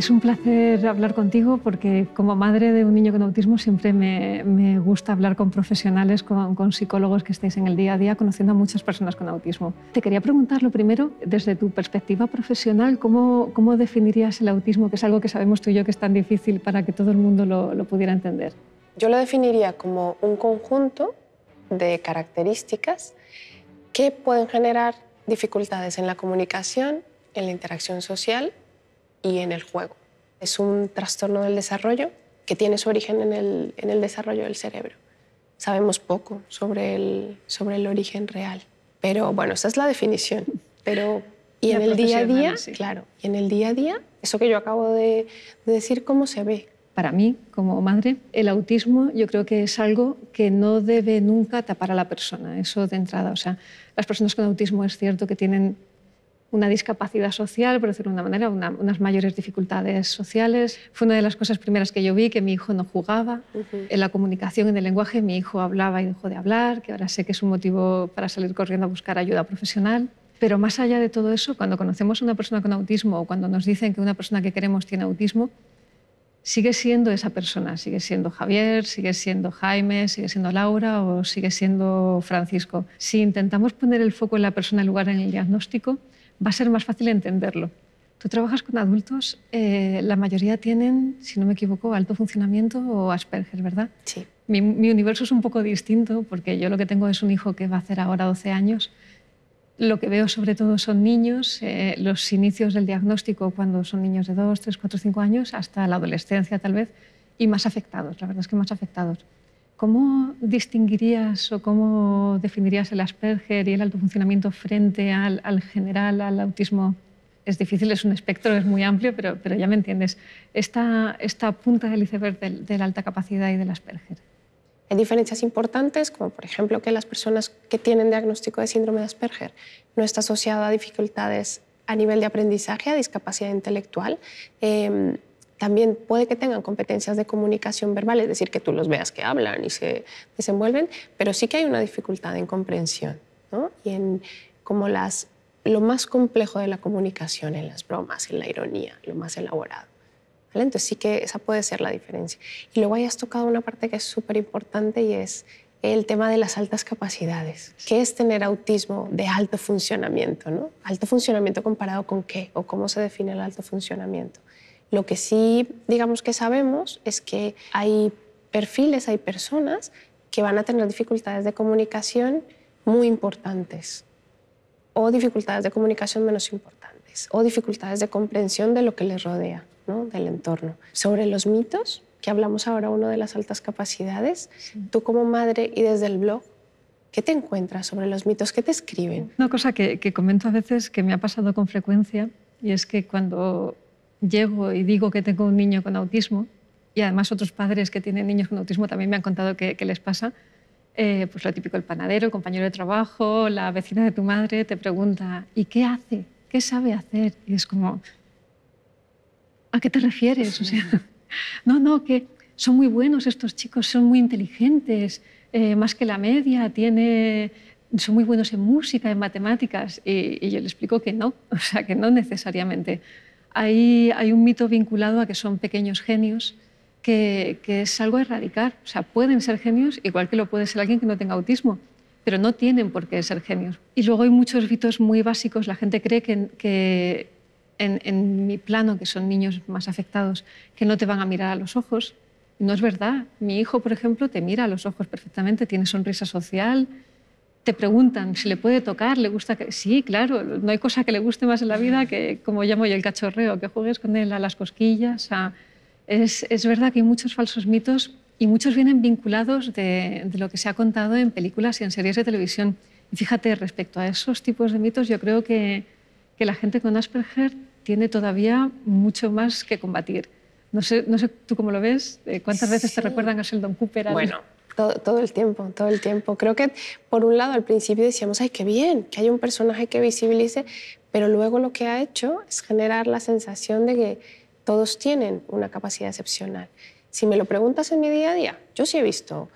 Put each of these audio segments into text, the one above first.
Es un placer hablar contigo porque como madre de un niño con autismo siempre me, me gusta hablar con profesionales, con, psicólogos que estáis en el día a día conociendo a muchas personas con autismo. Te quería preguntar lo primero, desde tu perspectiva profesional, ¿cómo, ¿cómo, definirías el autismo, que es algo que sabemos tú y yo que es tan difícil para que todo el mundo lo, lo pudiera entender? Yo lo definiría como un conjunto de características que pueden generar dificultades en la comunicación, en la interacción social y en el juego. Es un trastorno del desarrollo que tiene su origen en el, desarrollo del cerebro. Sabemos poco sobre el, sobre el origen real. Pero bueno, esa es la definición. Pero, y en el día a día, claro, y en el día a día, eso que yo acabo de, de decir, ¿cómo se ve? Para mí, como madre, el autismo yo creo que es algo que no debe nunca tapar a la persona, eso de entrada. O sea, las personas con autismo es cierto que tienen una discapacidad social, por decirlo de una manera, unas mayores dificultades sociales. Fue una de las cosas primeras que yo vi, que mi hijo no jugaba. En la comunicación, en el lenguaje, mi hijo hablaba y dejó de hablar, que ahora sé que es un motivo para salir corriendo a buscar ayuda profesional. Pero más allá de todo eso, cuando conocemos a una persona con autismo o cuando nos dicen que una persona que queremos tiene autismo, sigue siendo esa persona, sigue siendo Javier, sigue siendo Jaime, sigue siendo Laura o sigue siendo Francisco. Si intentamos poner el foco en la persona en lugar en el diagnóstico, va a ser más fácil entenderlo. Tú trabajas con adultos, eh, la mayoría tienen, si no me equivoco, alto funcionamiento o Asperger, ¿verdad? Sí. Mi, universo es un poco distinto porque yo lo que tengo es un hijo que va a hacer ahora 12 años. Lo que veo sobre todo son niños, eh, los inicios del diagnóstico cuando son niños de 2, 3, 4, 5 años, hasta la adolescencia tal vez, y más afectados, la verdad es que más afectados. ¿Cómo distinguirías o cómo definirías el Asperger y el alto funcionamiento frente al, general, al autismo? Es difícil, es un espectro, es muy amplio, pero, pero ya me entiendes. Esta, esta punta del iceberg de, la alta capacidad y del Asperger. Hay diferencias importantes, como por ejemplo que las personas que tienen diagnóstico de síndrome de Asperger no está asociado a dificultades a nivel de aprendizaje, a discapacidad intelectual. Em, también puede que tengan competencias de comunicación verbal, es decir, que tú los veas que hablan y se desenvuelven, pero sí que hay una dificultad en comprensión ¿no? y en como las, lo más complejo de la comunicación, en las bromas, en la ironía, lo más elaborado. ¿vale? Entonces sí que esa puede ser la diferencia. Y luego hayas tocado una parte que es súper importante y es el tema de las altas capacidades. ¿Qué es tener autismo de alto funcionamiento? ¿no? ¿Alto funcionamiento comparado con qué? ¿O cómo se define el alto funcionamiento? Lo que sí, digamos que sabemos es que hay perfiles, hay personas que van a tener dificultades de comunicación muy importantes o dificultades de comunicación menos importantes o dificultades de comprensión de lo que les rodea, ¿no? del entorno. Sobre los mitos, que hablamos ahora uno de las altas capacidades, tú como madre y desde el blog, ¿qué te encuentras sobre los mitos? que te escriben? Una cosa que, que comento a veces que me ha pasado con frecuencia y es que cuando llego y digo que tengo un niño con autismo, y además otros padres que tienen niños con autismo también me han contado qué, les pasa, eh, pues lo típico, el panadero, el compañero de trabajo, la vecina de tu madre te pregunta, ¿y qué hace? ¿Qué sabe hacer? Y es como, ¿a qué te refieres? O sea, no, no, que son muy buenos estos chicos, son muy inteligentes, eh, más que la media, tiene, son muy buenos en música, en matemáticas. Y, y yo le explico que no, o sea, que no necesariamente hay, hay un mito vinculado a que son pequeños genios, que, es algo a erradicar. O sea, pueden ser genios, igual que lo puede ser alguien que no tenga autismo, pero no tienen por qué ser genios. Y luego hay muchos mitos muy básicos. La gente cree que, en, mi plano, que son niños más afectados, que no te van a mirar a los ojos. No es verdad. Mi hijo, por ejemplo, te mira a los ojos perfectamente, tiene sonrisa social, te preguntan si le puede tocar, le gusta que... Sí, claro, no hay cosa que le guste más en la vida que, como llamo yo, el cachorreo, que juegues con él a las cosquillas. Es, es, verdad que hay muchos falsos mitos y muchos vienen vinculados de, lo que se ha contado en películas y en series de televisión. Y fíjate, respecto a esos tipos de mitos, yo creo que, que la gente con Asperger tiene todavía mucho más que combatir. No sé, no sé tú cómo lo ves, eh, cuántas veces te recuerdan a Sheldon Cooper. Bueno, todo, el tiempo, todo el tiempo. Creo que por un lado al principio decíamos, ay, qué bien, que hay un personaje que visibilice, pero luego lo que ha hecho es generar la sensación de que todos tienen una capacidad excepcional. Si me lo preguntas en mi día a día, yo sí he visto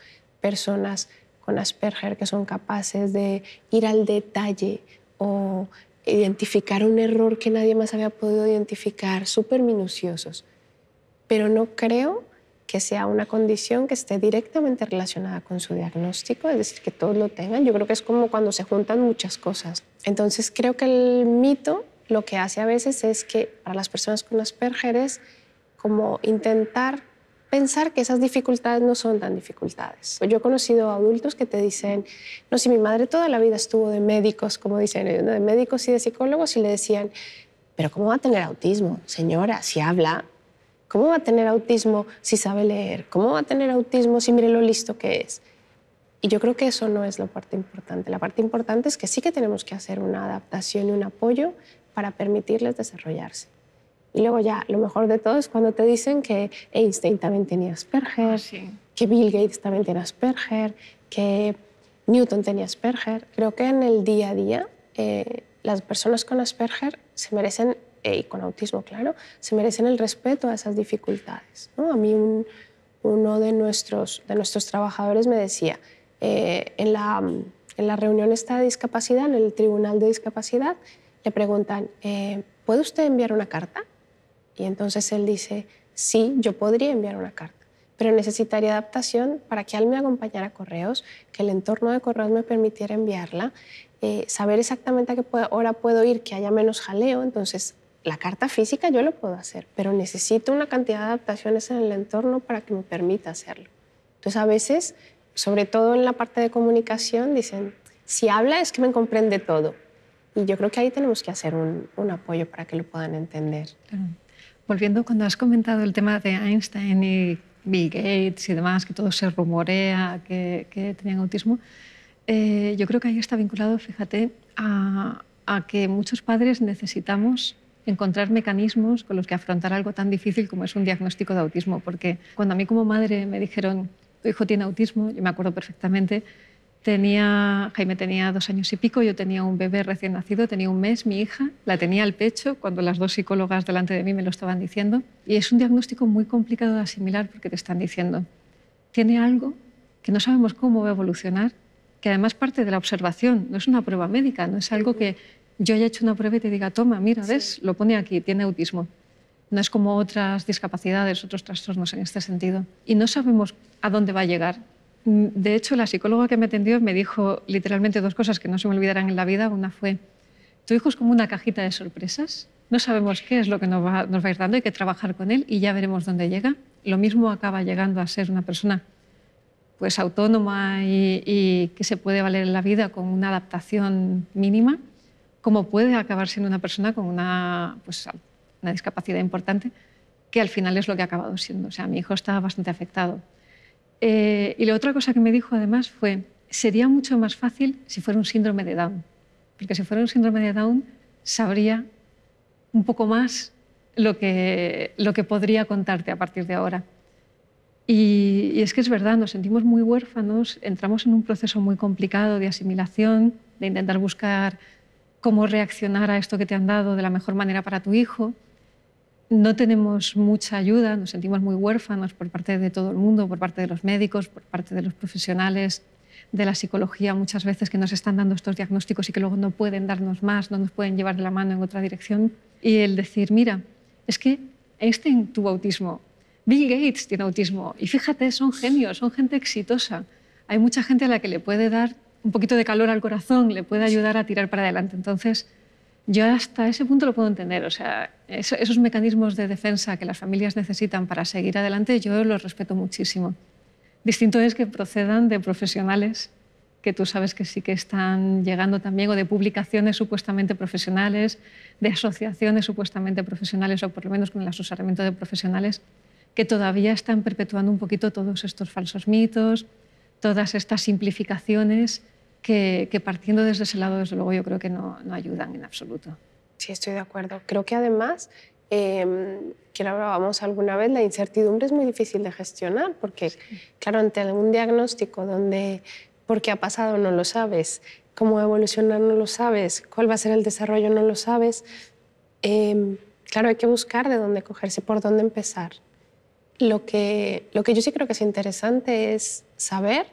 personas con Asperger que son capaces de ir al detalle o identificar un error que nadie más había podido identificar, súper minuciosos. Pero no creo que sea una condición que esté directamente relacionada con su diagnóstico, es decir, que todos lo tengan. Yo creo que es como cuando se juntan muchas cosas. Entonces creo que el mito lo que hace a veces es que para las personas con Asperger es como intentar pensar que esas dificultades no son tan dificultades. Pues yo he conocido adultos que te dicen, no, si mi madre toda la vida estuvo de médicos, como dicen, de médicos y de psicólogos, y le decían, pero ¿cómo va a tener autismo, señora? Si habla, ¿Cómo va a tener autismo si sabe leer? ¿Cómo va a tener autismo si mire lo listo que es? Y yo creo que eso no es la parte importante. La parte importante es que sí que tenemos que hacer una adaptación y un apoyo para permitirles desarrollarse. Y luego ya, lo mejor de todo es cuando te dicen que Einstein también tenía Asperger, ah, que Bill Gates también tiene Asperger, que Newton tenía Asperger. Creo que en el día a día eh, las personas con Asperger se merecen y con autismo, claro, se merecen el respeto a esas dificultades. ¿no? A mí uno de nuestros, de nuestros trabajadores me decía, eh, en, la, en la reunión esta de discapacidad, en el Tribunal de Discapacidad, le preguntan, eh, ¿puede usted enviar una carta? Y entonces él dice, sí, yo podría enviar una carta, pero necesitaría adaptación para que él me acompañara a correos, que el entorno de correos me permitiera enviarla, eh, saber exactamente a qué hora puedo ir, que haya menos jaleo, entonces la carta física yo lo puedo hacer, pero necesito una cantidad de adaptaciones en el entorno para que me permita hacerlo. Entonces a veces, sobre todo en la parte de comunicación, dicen, si habla es que me comprende todo. Y yo creo que ahí tenemos que hacer un, apoyo para que lo puedan entender. Volviendo cuando has comentado el tema de Einstein y Bill Gates y demás, que todo se rumorea, que, tenían autismo, eh, yo creo que ahí está vinculado, fíjate, a que muchos padres necesitamos encontrar mecanismos con los que afrontar algo tan difícil como es un diagnóstico de autismo. Porque cuando a mí como madre me dijeron, tu hijo tiene autismo, yo me acuerdo perfectamente, tenía, Jaime tenía dos años y pico, yo tenía un bebé recién nacido, tenía un mes, mi hija, la tenía al pecho cuando las dos psicólogas delante de mí me lo estaban diciendo. Y es un diagnóstico muy complicado de asimilar porque te están diciendo, tiene algo que no sabemos cómo va a evolucionar, que además parte de la observación, no es una prueba médica, no es algo que yo haya hecho una prueba y te diga, toma, mira, ves, lo pone aquí, tiene autismo. No es como otras discapacidades, otros trastornos en este sentido. Y no sabemos a dónde va a llegar. De hecho, la psicóloga que me atendió me dijo literalmente dos cosas que no se me olvidarán en la vida. Una fue, tu hijo es como una cajita de sorpresas. No sabemos qué es lo que nos va, a ir dando, hay que trabajar con él y ya veremos dónde llega. Lo mismo acaba llegando a ser una persona pues autónoma y que se puede valer en la vida con una adaptación mínima cómo puede acabar siendo una persona con una, pues, una discapacidad importante, que al final es lo que ha acabado siendo. O sea, mi hijo está bastante afectado. Eh, y la otra cosa que me dijo además fue, sería mucho más fácil si fuera un síndrome de Down, porque si fuera un síndrome de Down sabría un poco más lo que, lo que podría contarte a partir de ahora. Y, y, es que es verdad, nos sentimos muy huérfanos, entramos en un proceso muy complicado de asimilación, de intentar buscar cómo reaccionar a esto que te han dado de la mejor manera para tu hijo. No tenemos mucha ayuda, nos sentimos muy huérfanos por parte de todo el mundo, por parte de los médicos, por parte de los profesionales de la psicología muchas veces que nos están dando estos diagnósticos y que luego no pueden darnos más, no nos pueden llevar de la mano en otra dirección. Y el decir, mira, es que Einstein tuvo autismo, Bill Gates tiene autismo y fíjate, son genios, son gente exitosa. Hay mucha gente a la que le puede dar un poquito de calor al corazón, le puede ayudar a tirar para adelante. Entonces, yo hasta ese punto lo puedo entender. O sea, esos, mecanismos de defensa que las familias necesitan para seguir adelante, yo los respeto muchísimo. Distinto es que procedan de profesionales que tú sabes que sí que están llegando también, o de publicaciones supuestamente profesionales, de asociaciones supuestamente profesionales, o por lo menos con el asesoramiento de profesionales, que todavía están perpetuando un poquito todos estos falsos mitos, todas estas simplificaciones que, partiendo desde ese lado, desde luego, yo creo que no, ayudan en absoluto. Sí, estoy de acuerdo. Creo que además, em, que lo hablábamos alguna vez, la incertidumbre es muy difícil de gestionar, porque, claro, ante algún diagnóstico donde porque ha pasado no lo sabes, cómo evolucionar no lo sabes, cuál va a ser el desarrollo no lo sabes, em, claro, hay que buscar de dónde cogerse, por dónde empezar. Lo que, lo que yo sí creo que es interesante es saber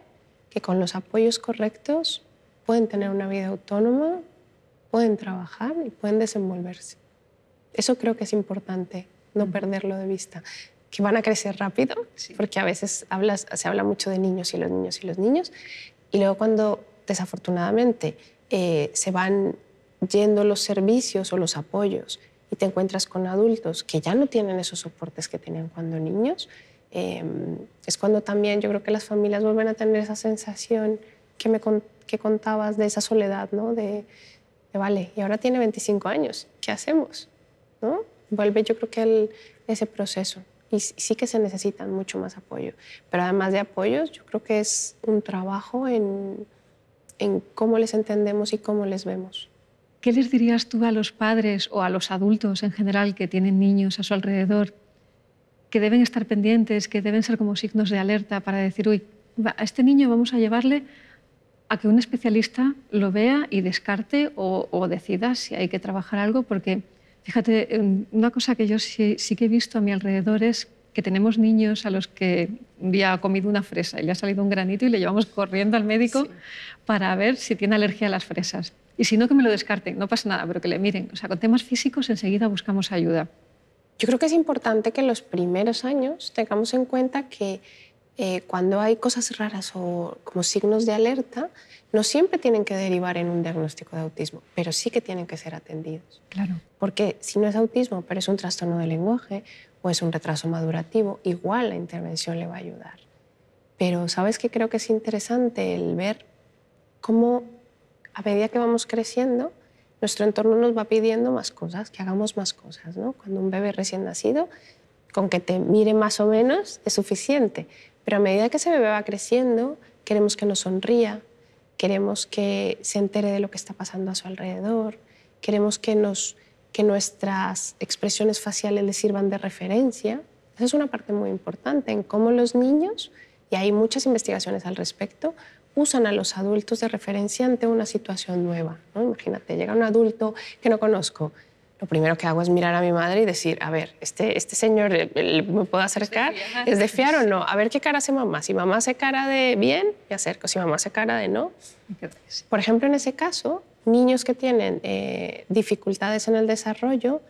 que con los apoyos correctos pueden tener una vida autónoma, pueden trabajar y pueden desenvolverse. Eso creo que es importante, no perderlo de vista. Que van a crecer rápido, porque a veces se habla mucho de niños y los niños y los niños, y luego cuando desafortunadamente eh, se van yendo los servicios o los apoyos y te encuentras con adultos que ya no tienen esos soportes que tenían cuando niños, Em, es cuando también yo creo que las familias vuelven a tener esa sensación que me contabas de esa soledad, ¿no? De, vale, y ahora tiene 25 años, ¿qué hacemos? ¿No? Vuelve yo creo que ese proceso. Y sí que se necesitan mucho más apoyo. Pero además de apoyos, yo creo que es un trabajo en, en cómo les entendemos y cómo les vemos. ¿Qué les dirías tú a los padres o a los adultos en general que tienen niños a su alrededor que deben estar pendientes, que deben ser como signos de alerta para decir, uy, a este niño vamos a llevarle a que un especialista lo vea y descarte o, decida si hay que trabajar algo, porque fíjate, em, una cosa que yo sí, que he visto a mi alrededor es que tenemos niños a los que un día ha comido una fresa y le ha salido un granito y le llevamos corriendo al médico para ver si tiene alergia a las fresas. Y si no, que me lo descarten, no pasa nada, pero que le miren. O sea, con temas físicos enseguida buscamos ayuda. Yo creo que es importante que en los primeros años tengamos en cuenta que eh, cuando hay cosas raras o como signos de alerta, no siempre tienen que derivar en un diagnóstico de autismo, pero sí que tienen que ser atendidos. Claro. Porque si no es autismo, pero es un trastorno del lenguaje o es un retraso madurativo, igual la intervención le va a ayudar. Pero sabes que creo que es interesante el ver cómo a medida que vamos creciendo, nuestro entorno nos va pidiendo más cosas, que hagamos más cosas, ¿no? Cuando un bebé recién nacido, con que te mire más o menos es suficiente, pero a medida que ese bebé va creciendo, queremos que nos sonría, queremos que se entere de lo que está pasando a su alrededor, queremos que, nos, que nuestras expresiones faciales le sirvan de referencia. Esa es una parte muy importante en cómo los niños, y hay muchas investigaciones al respecto, usan a los adultos de referencia ante una situación nueva. ¿no? Imagínate, llega un adulto que no conozco. Lo primero que hago es mirar a mi madre y decir, a ver, este, este señor eh, eh, me puedo acercar, es de fiar o no, a ver qué cara hace mamá. Si mamá hace cara de bien, me acerco. Si mamá hace cara de no. Por ejemplo, en ese caso, niños que tienen eh, dificultades en el desarrollo,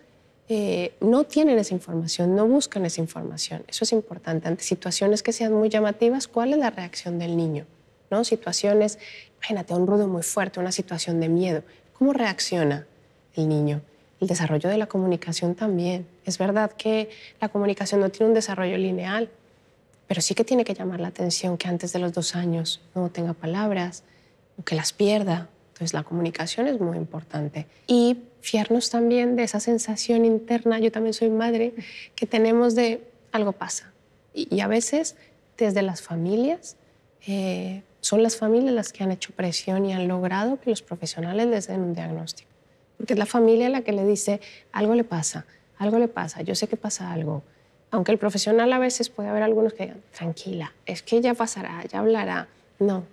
no tienen esa información, no buscan esa información. Eso es importante. Ante situaciones que sean muy llamativas, ¿cuál es la reacción del niño? Situaciones, imagínate, un ruido muy fuerte, una situación de miedo. ¿Cómo reacciona el niño? El desarrollo de la comunicación también. Es verdad que la comunicación no tiene un desarrollo lineal, pero sí que tiene que llamar la atención que antes de los dos años no tenga palabras o que las pierda. Entonces la comunicación es muy importante. Y fiarnos también de esa sensación interna, yo también soy madre, que tenemos de algo pasa. Y, a veces desde las familias eh, son las familias las que han hecho presión y han logrado que los profesionales les den un diagnóstico. Porque es la familia la que le dice, algo le pasa, algo le pasa, yo sé que pasa algo. Aunque el profesional a veces puede haber algunos que digan, tranquila, es que ya pasará, ya hablará. No,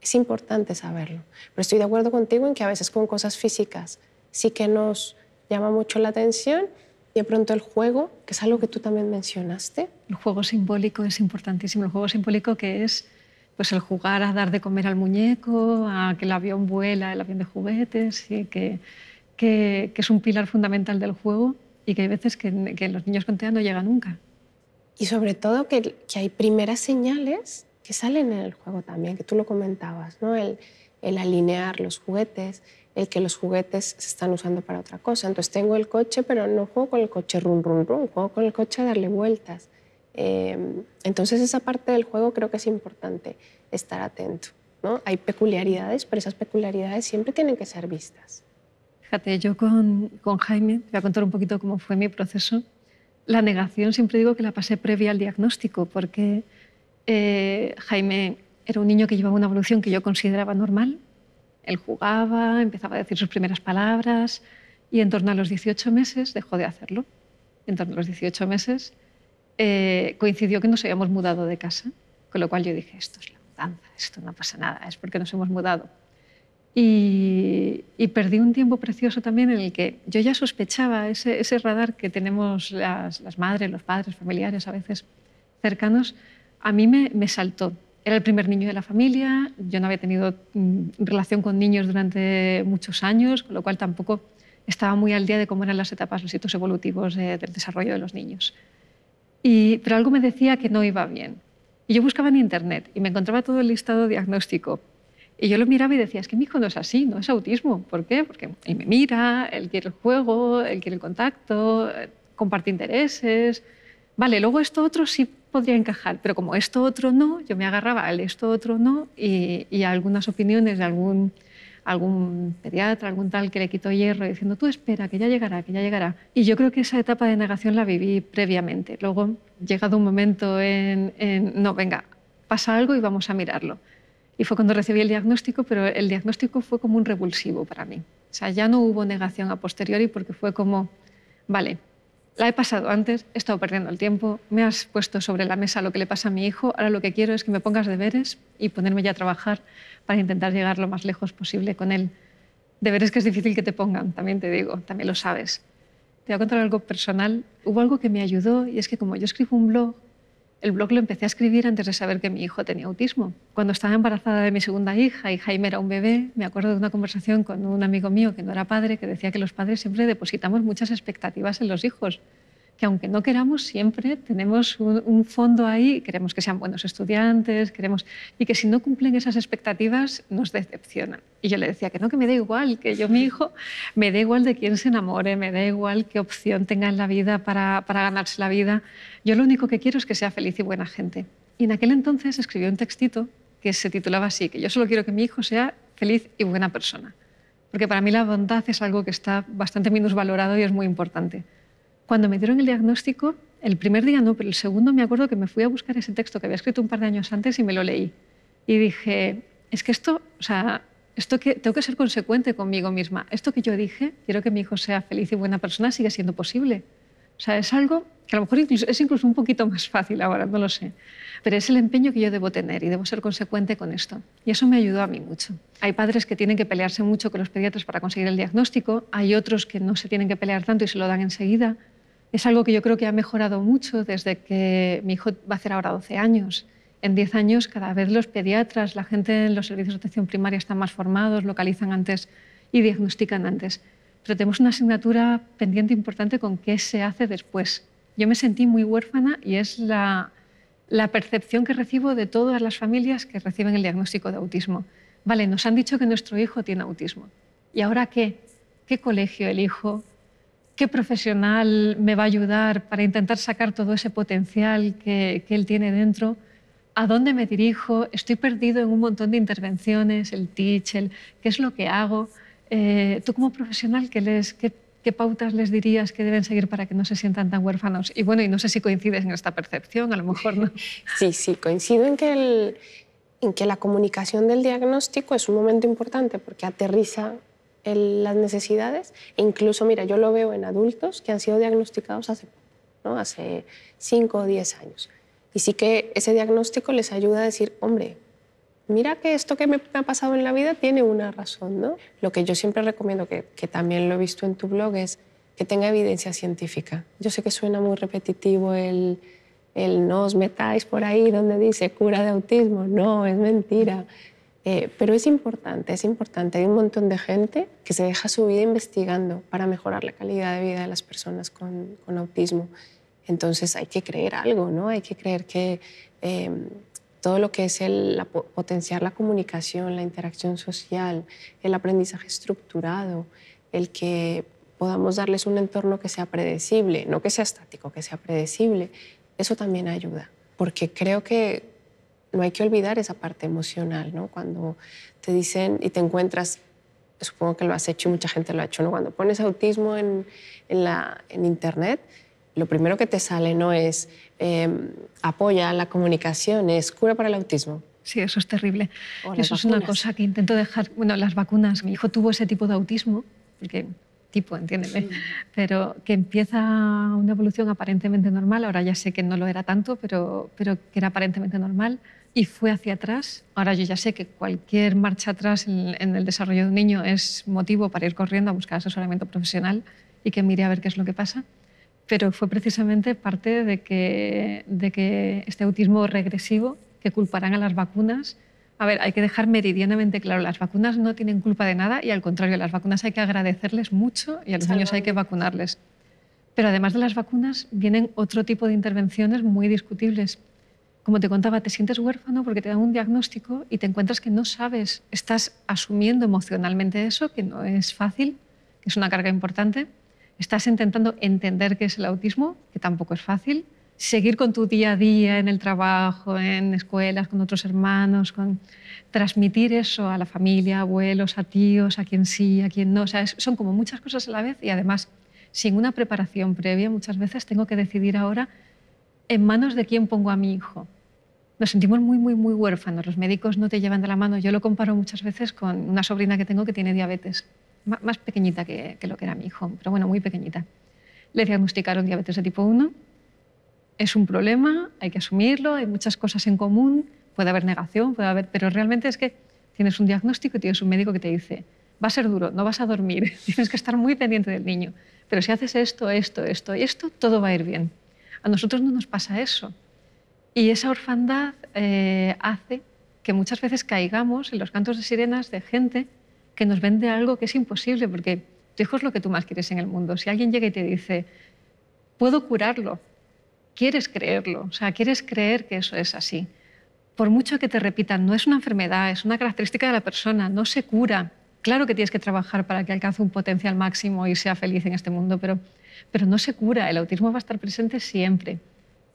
es importante saberlo. Pero estoy de acuerdo contigo en que a veces con cosas físicas sí que nos llama mucho la atención y de pronto el juego, que es algo que tú también mencionaste. El juego simbólico es importantísimo. El juego simbólico que es pues el jugar a dar de comer al muñeco, a que el avión vuela, el avión de juguetes, y que, es un pilar fundamental del juego y que hay veces que, los niños con no llegan nunca. Y sobre todo que, hay primeras señales que salen en el juego también, que tú lo comentabas, ¿no? El, el alinear los juguetes, el que los juguetes se están usando para otra cosa. Entonces tengo el coche, pero no juego con el coche rum rum rum, juego con el coche a darle vueltas. Em, entonces esa parte del juego creo que es importante estar atento. ¿no? Hay peculiaridades, pero esas peculiaridades siempre tienen que ser vistas. Fíjate, yo con, con Jaime, te voy a contar un poquito cómo fue mi proceso. La negación siempre digo que la pasé previa al diagnóstico, porque eh, Jaime era un niño que llevaba una evolución que yo consideraba normal. Él jugaba, empezaba a decir sus primeras palabras y en torno a los 18 meses dejó de hacerlo. En torno a los 18 meses eh, coincidió que nos habíamos mudado de casa, con lo cual yo dije, esto es la mudanza, esto no pasa nada, es porque nos hemos mudado. Y, perdí un tiempo precioso también en el que yo ya sospechaba ese, radar que tenemos las, madres, los padres, familiares a veces cercanos, a mí me, me saltó. Era el primer niño de la familia, yo no había tenido mm, relación con niños durante muchos años, con lo cual tampoco estaba muy al día de cómo eran las etapas, los hitos evolutivos del desarrollo de los niños pero algo me decía que no iba bien. Y yo buscaba en Internet y me encontraba todo el listado diagnóstico. Y yo lo miraba y decía, es que mi hijo no es así, no es autismo. ¿Por qué? Porque él me mira, él quiere el juego, él quiere el contacto, comparte intereses. Vale, luego esto otro sí podría encajar, pero como esto otro no, yo me agarraba al esto otro no y, y a algunas opiniones de algún algún pediatra, algún tal que le quitó hierro, diciendo, tú espera, que ya llegará, que ya llegará. Y yo creo que esa etapa de negación la viví previamente. Luego, llegado un momento en, en no, venga, pasa algo y vamos a mirarlo. Y fue cuando recibí el diagnóstico, pero el diagnóstico fue como un revulsivo para mí. O sea, ya no hubo negación a posteriori porque fue como, vale, la he pasado antes, he estado perdiendo el tiempo, me has puesto sobre la mesa lo que le pasa a mi hijo, ahora lo que quiero es que me pongas deberes y ponerme ya a trabajar para intentar llegar lo más lejos posible con él. Deberes que es difícil que te pongan, también te digo, también lo sabes. Te voy a contar algo personal. Hubo algo que me ayudó y es que como yo escribo un blog, el blog lo empecé a escribir antes de saber que mi hijo tenía autismo. Cuando estaba embarazada de mi segunda hija y Jaime era un bebé, me acuerdo de una conversación con un amigo mío que no era padre, que decía que los padres siempre depositamos muchas expectativas en los hijos que aunque no queramos siempre, tenemos un, fondo ahí, queremos que sean buenos estudiantes, queremos, y que si no cumplen esas expectativas nos decepcionan. Y yo le decía que no, que me da igual, que yo mi hijo, me da igual de quién se enamore, me da igual qué opción tenga en la vida para, para ganarse la vida, yo lo único que quiero es que sea feliz y buena gente. Y en aquel entonces escribió un textito que se titulaba así, que yo solo quiero que mi hijo sea feliz y buena persona. Porque para mí la bondad es algo que está bastante menos valorado y es muy importante. Cuando me dieron el diagnóstico, el primer día no, pero el segundo me acuerdo que me fui a buscar ese texto que había escrito un par de años antes y me lo leí. Y dije, es que esto, o sea, esto que tengo que ser consecuente conmigo misma. Esto que yo dije, quiero que mi hijo sea feliz y buena persona, sigue siendo posible. O sea, es algo que a lo mejor es incluso un poquito más fácil ahora, no lo sé. Pero es el empeño que yo debo tener y debo ser consecuente con esto. Y eso me ayudó a mí mucho. Hay padres que tienen que pelearse mucho con los pediatras para conseguir el diagnóstico, hay otros que no se tienen que pelear tanto y se lo dan enseguida. Es algo que yo creo que ha mejorado mucho desde que mi hijo va a hacer ahora 12 años. En 10 años cada vez los pediatras, la gente en los servicios de atención primaria están más formados, localizan antes y diagnostican antes. Pero tenemos una asignatura pendiente importante con qué se hace después. Yo me sentí muy huérfana y es la, la percepción que recibo de todas las familias que reciben el diagnóstico de autismo. Vale, nos han dicho que nuestro hijo tiene autismo. ¿Y ahora qué? ¿Qué colegio elijo? qué profesional me va a ayudar para intentar sacar todo ese potencial que, él tiene dentro, a dónde me dirijo, estoy perdido en un montón de intervenciones, el teach, el qué es lo que hago. Eh, tú como profesional, ¿qué, pautas les dirías que deben seguir para que no se sientan tan huérfanos? Y bueno, y no sé si coincides en esta percepción, a lo mejor no. Sí, sí, coincido que, en que la comunicación del diagnóstico es un momento importante porque aterriza las necesidades. E incluso, mira, yo lo veo en adultos que han sido diagnosticados hace, ¿no? hace 5 o diez años. Y sí que ese diagnóstico les ayuda a decir, hombre, mira que esto que me ha pasado en la vida tiene una razón, ¿no? Lo que yo siempre recomiendo, que, también lo he visto en tu blog, es que tenga evidencia científica. Yo sé que suena muy repetitivo el, el no os metáis por ahí donde dice cura de autismo. No, es mentira. Eh, pero es importante, es importante. Hay un montón de gente que se deja su vida investigando para mejorar la calidad de vida de las personas con, autismo. Entonces hay que creer algo, ¿no? Hay que creer que eh, todo lo que es el, potenciar la comunicación, la interacción social, el aprendizaje estructurado, el que podamos darles un entorno que sea predecible, no que sea estático, que sea predecible, eso también ayuda. Porque creo que no hay que olvidar esa parte emocional, ¿no? Cuando te dicen y te encuentras, supongo que lo has hecho y mucha gente lo ha hecho, ¿no? Cuando pones autismo en, Internet, lo primero que te sale no es em, apoya la comunicación, es cura para el autismo. Sí, eso es terrible. eso es una cosa que intento dejar. Bueno, las vacunas. Mi hijo tuvo ese tipo de autismo, porque tipo, entiéndeme, pero que empieza una evolución aparentemente normal. Ahora ya sé que no lo era tanto, pero, pero que era aparentemente normal y fue hacia atrás. Ahora yo ya sé que cualquier marcha atrás en, el desarrollo de un niño es motivo para ir corriendo a buscar asesoramiento profesional y que mire a ver qué es lo que pasa. Pero fue precisamente parte de que, este autismo regresivo, que culparán a las vacunas, a ver, hay que dejar meridianamente claro, las vacunas no tienen culpa de nada y al contrario, las vacunas hay que agradecerles mucho y a los niños hay que vacunarles. Pero además de las vacunas, vienen otro tipo de intervenciones muy discutibles como te contaba, te sientes huérfano porque te dan un diagnóstico y te encuentras que no sabes, estás asumiendo emocionalmente eso, que no es fácil, que es una carga importante, estás intentando entender qué es el autismo, que tampoco es fácil, seguir con tu día a día en el trabajo, en escuelas, con otros hermanos, con transmitir eso a la familia, abuelos, a tíos, a quien sí, a quien no, o sea, son como muchas cosas a la vez y además sin una preparación previa muchas veces tengo que decidir ahora en manos de quién pongo a mi hijo nos sentimos muy, muy, muy huérfanos. Los médicos no te llevan de la mano. Yo lo comparo muchas veces con una sobrina que tengo que tiene diabetes, más pequeñita que, que lo que era mi hijo, pero bueno, muy pequeñita. Le diagnosticaron diabetes de tipo 1. Es un problema, hay que asumirlo, hay muchas cosas en común, puede haber negación, puede haber, pero realmente es que tienes un diagnóstico y tienes un médico que te dice, va a ser duro, no vas a dormir, tienes que estar muy pendiente del niño, pero si haces esto, esto, esto y esto, todo va a ir bien. A nosotros no nos pasa eso. Y esa orfandad eh, hace que muchas veces caigamos en los cantos de sirenas de gente que nos vende algo que es imposible, porque tu hijo es lo que tú más quieres en el mundo. Si alguien llega y te dice, puedo curarlo, quieres creerlo, o sea, quieres creer que eso es así. Por mucho que te repitan, no es una enfermedad, es una característica de la persona, no se cura. Claro que tienes que trabajar para que alcance un potencial máximo y sea feliz en este mundo, pero, pero no se cura. El autismo va a estar presente siempre.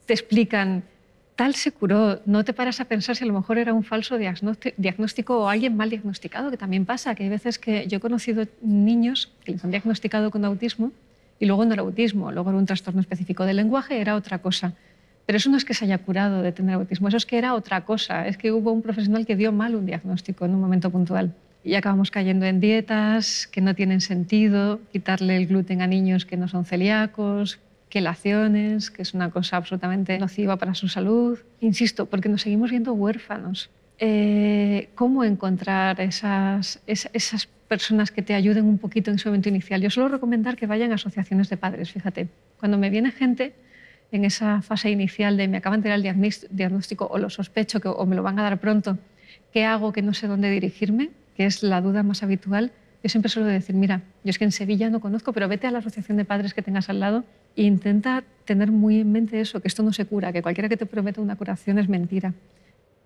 Te explican tal se curó. No te paras a pensar si a lo mejor era un falso diagnóstico o alguien mal diagnosticado, que también pasa, que hay veces que yo he conocido niños que les han diagnosticado con autismo y luego no era autismo, luego era un trastorno específico del lenguaje, era otra cosa. Pero eso no es que se haya curado de tener autismo, eso es que era otra cosa, es que hubo un profesional que dio mal un diagnóstico en un momento puntual. Y acabamos cayendo en dietas que no tienen sentido, quitarle el gluten a niños que no son celíacos, quelaciones, que es una cosa absolutamente nociva para su salud. Insisto, porque nos seguimos viendo huérfanos. Eh, ¿Cómo encontrar esas, esas personas que te ayuden un poquito en su momento inicial? Yo suelo recomendar que vayan a asociaciones de padres, fíjate. Cuando me viene gente en esa fase inicial de me acaban de dar el diagnóstico o lo sospecho que, o me lo van a dar pronto, ¿qué hago que no sé dónde dirigirme? Que es la duda más habitual. Yo siempre suelo decir, mira, yo es que en Sevilla no conozco, pero vete a la asociación de padres que tengas al lado e intenta tener muy en mente eso, que esto no se cura, que cualquiera que te prometa una curación es mentira.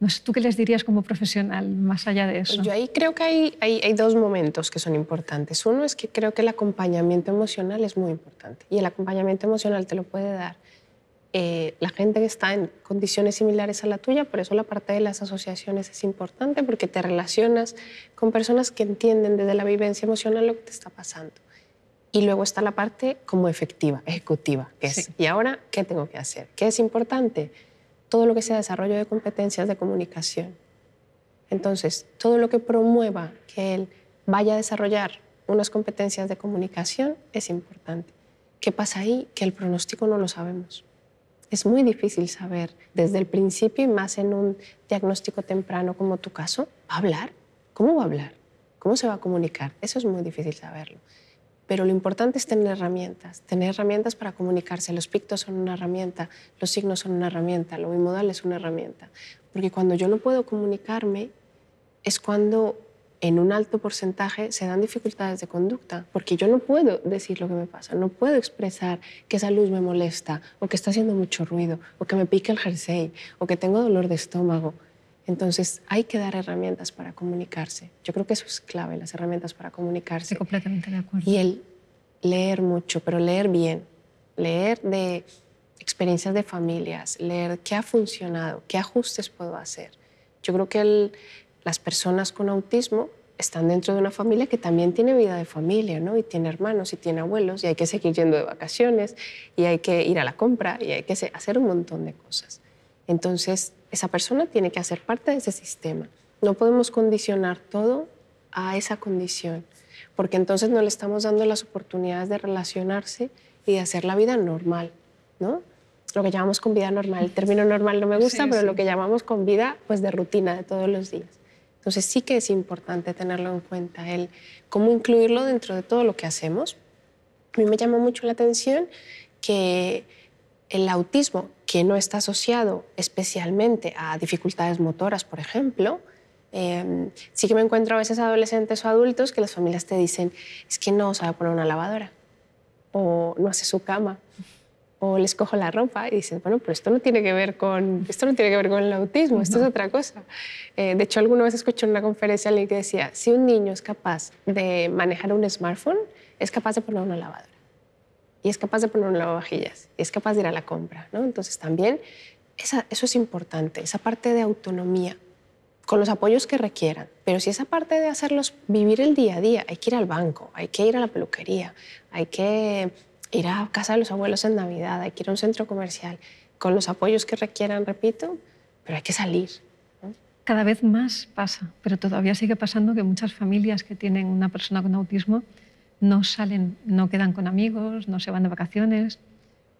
No sé, ¿tú qué les dirías como profesional más allá de eso? Yo ahí creo que hay, hay, dos momentos que son importantes. Uno es que creo que el acompañamiento emocional es muy importante y el acompañamiento emocional te lo puede dar eh, la gente que está en condiciones similares a la tuya, por eso la parte de las asociaciones es importante porque te relacionas con personas que entienden desde la vivencia emocional lo que te está pasando. Y luego está la parte como efectiva, ejecutiva, es, ¿y ahora qué tengo que hacer? ¿Qué es importante? Todo lo que sea desarrollo de competencias de comunicación. Entonces, todo lo que promueva que él vaya a desarrollar unas competencias de comunicación es importante. ¿Qué pasa ahí? Que el pronóstico no lo sabemos. Es muy difícil saber desde el principio y más en un diagnóstico temprano como tu caso, ¿va a hablar? ¿Cómo va a hablar? ¿Cómo se va a comunicar? Eso es muy difícil saberlo. Pero lo importante es tener herramientas, tener herramientas para comunicarse. Los pictos son una herramienta, los signos son una herramienta, lo bimodal es una herramienta. Porque cuando yo no puedo comunicarme es cuando en un alto porcentaje se dan dificultades de conducta, porque yo no puedo decir lo que me pasa, no puedo expresar que esa luz me molesta, o que está haciendo mucho ruido, o que me pica el jersey, o que tengo dolor de estómago. Entonces hay que dar herramientas para comunicarse. Yo creo que eso es clave, las herramientas para comunicarse. Estoy completamente de acuerdo. Y el leer mucho, pero leer bien, leer de experiencias de familias, leer qué ha funcionado, qué ajustes puedo hacer. Yo creo que el, las personas con autismo están dentro de una familia que también tiene vida de familia, ¿no? Y tiene hermanos y tiene abuelos y hay que seguir yendo de vacaciones y hay que ir a la compra y hay que hacer un montón de cosas. Entonces, esa persona tiene que hacer parte de ese sistema. No podemos condicionar todo a esa condición, porque entonces no le estamos dando las oportunidades de relacionarse y de hacer la vida normal, ¿no? Lo que llamamos con vida normal. El término normal no me gusta, pero lo que llamamos con vida, pues de rutina de todos los días. Entonces sí que es importante tenerlo en cuenta, el cómo incluirlo dentro de todo lo que hacemos. A mí me llama mucho la atención que el autismo, que no está asociado especialmente a dificultades motoras, por ejemplo, em, sí que me encuentro a veces adolescentes o adultos que las familias te dicen, es que no sabe poner una lavadora o no hace su cama o les cojo la ropa y dicen, bueno, pero esto no tiene que ver con, esto no tiene que ver con el autismo, esto es otra cosa. Eh, de hecho, alguna vez escuché en una conferencia a alguien que decía, si un niño es capaz de manejar un smartphone, es capaz de poner una lavadora, y es capaz de poner un lavavajillas, y es capaz de ir a la compra, Entonces también eso es importante, esa parte de autonomía, con los apoyos que requieran. Pero si esa parte de hacerlos vivir el día a día, hay que ir al banco, hay que ir a la peluquería, hay que ir a casa de los abuelos en Navidad, hay que ir a un centro comercial, con los apoyos que requieran, repito, pero hay que salir. Cada vez más pasa, pero todavía sigue pasando que muchas familias que tienen una persona con autismo no salen, no quedan con amigos, no se van de vacaciones,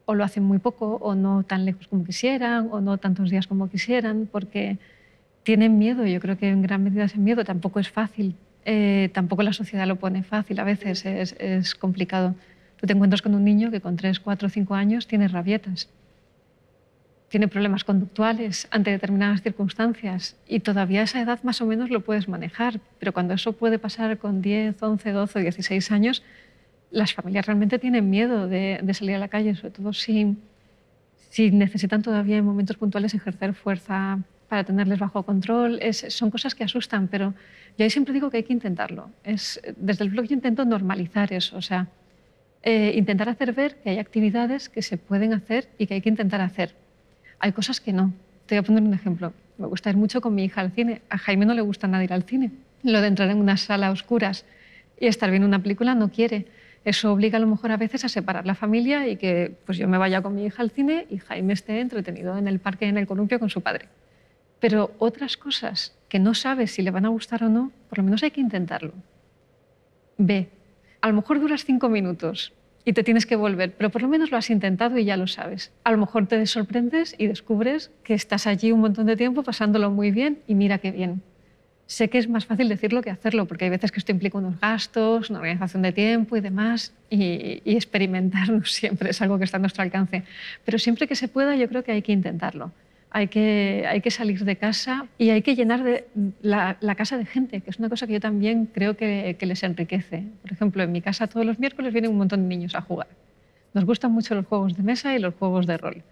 o lo hacen muy poco, o no tan lejos como quisieran, o no tantos días como quisieran, porque tienen miedo. Yo creo que en gran medida ese miedo tampoco es fácil. Eh, tampoco la sociedad lo pone fácil, a veces es complicado. Tú te encuentras con un niño que con 3, 4, 5 años tiene rabietas, tiene problemas conductuales ante determinadas circunstancias y todavía esa edad más o menos lo puedes manejar, pero cuando eso puede pasar con 10, 11, 12, 16 años, las familias realmente tienen miedo de, salir a la calle, sobre todo si, necesitan todavía en momentos puntuales ejercer fuerza para tenerles bajo control. son cosas que asustan, pero yo ahí siempre digo que hay que intentarlo. desde el blog yo intento normalizar eso. O sea, eh, intentar hacer ver que hay actividades que se pueden hacer y que hay que intentar hacer. Hay cosas que no. Te voy a poner un ejemplo. Me gusta ir mucho con mi hija al cine. A Jaime no le gusta nada ir al cine. Lo de entrar en una sala oscuras y estar viendo una película no quiere. Eso obliga a lo mejor a veces a separar la familia y que pues yo me vaya con mi hija al cine y Jaime esté entretenido en el parque, en el columpio con su padre. Pero otras cosas que no sabes si le van a gustar o no, por lo menos hay que intentarlo. B a lo mejor duras cinco minutos y te tienes que volver, pero por lo menos lo has intentado y ya lo sabes. A lo mejor te sorprendes y descubres que estás allí un montón de tiempo pasándolo muy bien y mira qué bien. Sé que es más fácil decirlo que hacerlo, porque hay veces que esto implica unos gastos, una organización de tiempo y demás, y, y experimentarnos siempre es algo que está a nuestro alcance. Pero siempre que se pueda, yo creo que hay que intentarlo hay que, salir de casa y hay que llenar la, casa de gente, que es una cosa que yo también creo que, les enriquece. Por ejemplo, en mi casa todos los miércoles vienen un montón de niños a jugar. Nos gustan mucho los juegos de mesa y los juegos de rol.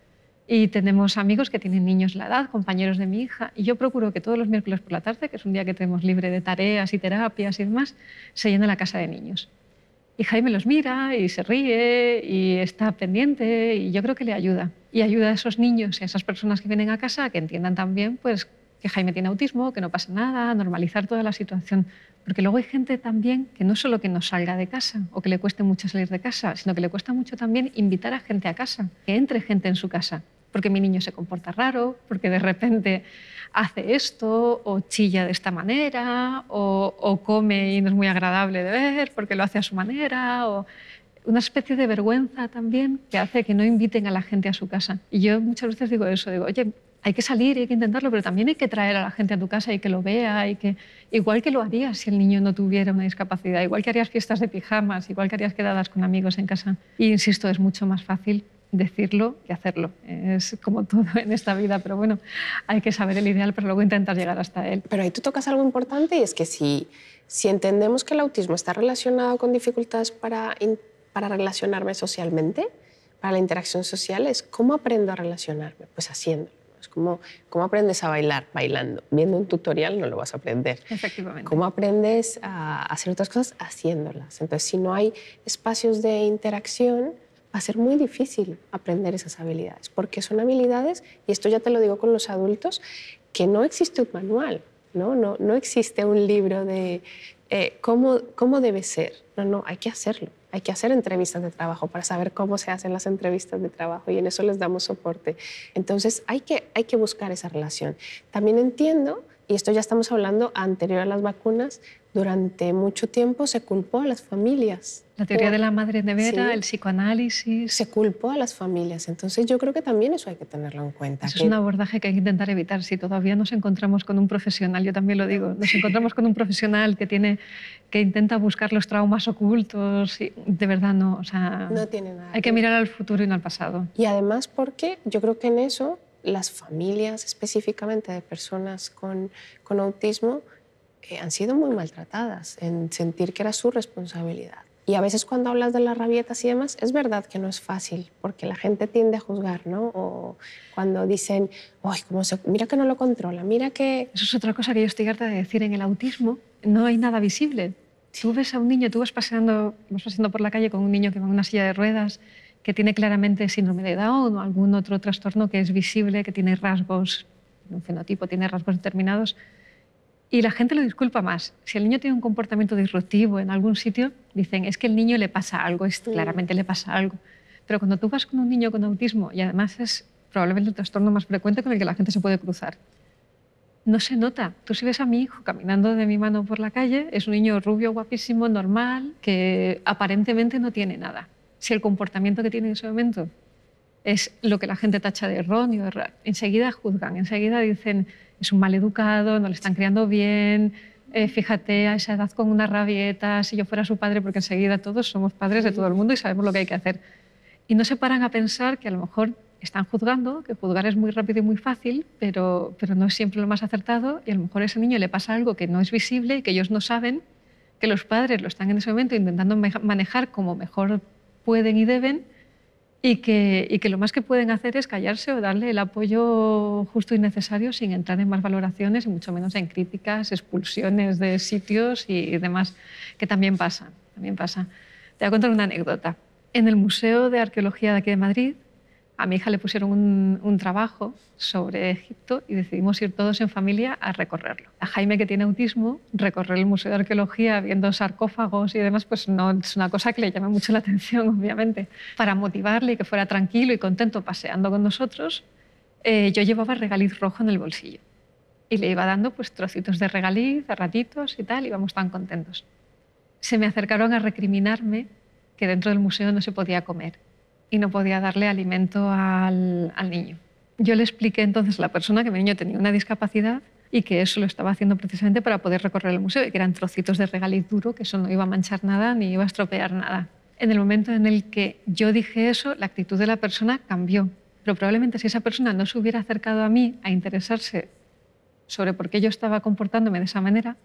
Y tenemos amigos que tienen niños la edad, compañeros de mi hija, y yo procuro que todos los miércoles por la tarde, que es un día que tenemos libre de tareas y terapias y demás, se llene la casa de niños. Y Jaime los mira y se ríe y está pendiente y yo creo que le ayuda. Y ayuda a esos niños y a esas personas que vienen a casa a que entiendan también pues, que Jaime tiene autismo, que no pasa nada, normalizar toda la situación. Porque luego hay gente también que no solo que no salga de casa o que le cueste mucho salir de casa, sino que le cuesta mucho también invitar a gente a casa, que entre gente en su casa. Porque mi niño se comporta raro, porque de repente hace esto, o chilla de esta manera, o, come y no es muy agradable de ver porque lo hace a su manera, o una especie de vergüenza también que hace que no inviten a la gente a su casa. Y yo muchas veces digo eso, digo, oye, hay que salir, y hay que intentarlo, pero también hay que traer a la gente a tu casa y que lo vea, y que igual que lo harías si el niño no tuviera una discapacidad, igual que harías fiestas de pijamas, igual que harías quedadas con amigos en casa. Y insisto, es mucho más fácil decirlo y hacerlo. Es como todo en esta vida, pero bueno, hay que saber el ideal, pero luego intentar llegar hasta él. Pero ahí tú tocas algo importante y es que si, si entendemos que el autismo está relacionado con dificultades para, para relacionarme socialmente, para la interacción social, es cómo aprendo a relacionarme, pues haciéndolo. Es como, ¿cómo aprendes a bailar? Bailando. Viendo un tutorial no lo vas a aprender. Efectivamente. ¿Cómo aprendes a hacer otras cosas? Haciéndolas. Entonces, si no hay espacios de interacción, va a ser muy difícil aprender esas habilidades, porque son habilidades, y esto ya te lo digo con los adultos, que no existe un manual, no, no, no existe un libro de eh, cómo, cómo debe ser. No, no, hay que hacerlo. Hay que hacer entrevistas de trabajo para saber cómo se hacen las entrevistas de trabajo y en eso les damos soporte. Entonces hay que, hay que buscar esa relación. También entiendo y esto ya estamos hablando anterior a las vacunas, durante mucho tiempo se culpó a las familias. La teoría de la madre nevera, el psicoanálisis. Se culpó a las familias. Entonces yo creo que también eso hay que tenerlo en cuenta. es un abordaje que hay que intentar evitar. Si todavía nos encontramos con un profesional, yo también lo digo, nos encontramos con un profesional que, tiene, que intenta buscar los traumas ocultos, y de verdad no. O sea, no tiene nada. Hay que mirar al futuro y no al pasado. Y además porque yo creo que en eso las familias específicamente de personas con, autismo eh, han sido muy maltratadas en sentir que era su responsabilidad. Y a veces cuando hablas de las rabietas y demás, es verdad que no es fácil, porque la gente tiende a juzgar, ¿no? O cuando dicen, Ay, mira que no lo controla, mira que... Eso es otra cosa que yo estoy harta de decir, en el autismo no hay nada visible. Tú ves a un niño, tú vas paseando, vas paseando por la calle con un niño que va en una silla de ruedas, que tiene claramente síndrome de Down o algún otro trastorno que es visible, que tiene rasgos, un fenotipo tiene rasgos determinados, y la gente lo disculpa más. Si el niño tiene un comportamiento disruptivo en algún sitio, dicen, es que el niño le pasa algo, es, claramente le pasa algo. Pero cuando tú vas con un niño con autismo, y además es probablemente el trastorno más frecuente con el que la gente se puede cruzar, no se nota. Tú si ves a mi hijo caminando de mi mano por la calle, es un niño rubio, guapísimo, normal, que aparentemente no tiene nada si el comportamiento que tiene en ese momento es lo que la gente tacha de erróneo, enseguida juzgan, enseguida dicen, es un mal educado, no le están criando bien, eh, fíjate a esa edad con una rabieta, si yo fuera su padre, porque enseguida todos somos padres de todo el mundo y sabemos lo que hay que hacer. Y no se paran a pensar que a lo mejor están juzgando, que juzgar es muy rápido y muy fácil, pero, pero no es siempre lo más acertado y a lo mejor a ese niño le pasa algo que no es visible y que ellos no saben, que los padres lo están en ese momento intentando manejar como mejor pueden y deben y que, que lo más que pueden hacer es callarse o darle el apoyo justo y necesario sin entrar en más valoraciones y mucho menos en críticas, expulsiones de sitios y demás, que también pasan También pasa. Te voy a contar una anécdota. En el Museo de Arqueología de aquí de Madrid a mi hija le pusieron un, trabajo sobre Egipto y decidimos ir todos en familia a recorrerlo. A Jaime, que tiene autismo, recorrer el Museo de Arqueología viendo sarcófagos y demás, pues no es una cosa que le llame mucho la atención, obviamente. Para motivarle y que fuera tranquilo y contento paseando con nosotros, eh, yo llevaba regaliz rojo en el bolsillo y le iba dando pues trocitos de regaliz a ratitos y tal, y íbamos tan contentos. Se me acercaron a recriminarme que dentro del museo no se podía comer y no podía darle alimento al, niño. Yo le expliqué entonces a la persona que mi niño tenía una discapacidad y que eso lo estaba haciendo precisamente para poder recorrer el museo y que eran trocitos de regaliz duro, que eso no iba a manchar nada ni iba a estropear nada. En el momento en el que yo dije eso, la actitud de la persona cambió. Pero probablemente si esa persona no se hubiera acercado a mí a interesarse sobre por qué yo estaba comportándome de esa manera,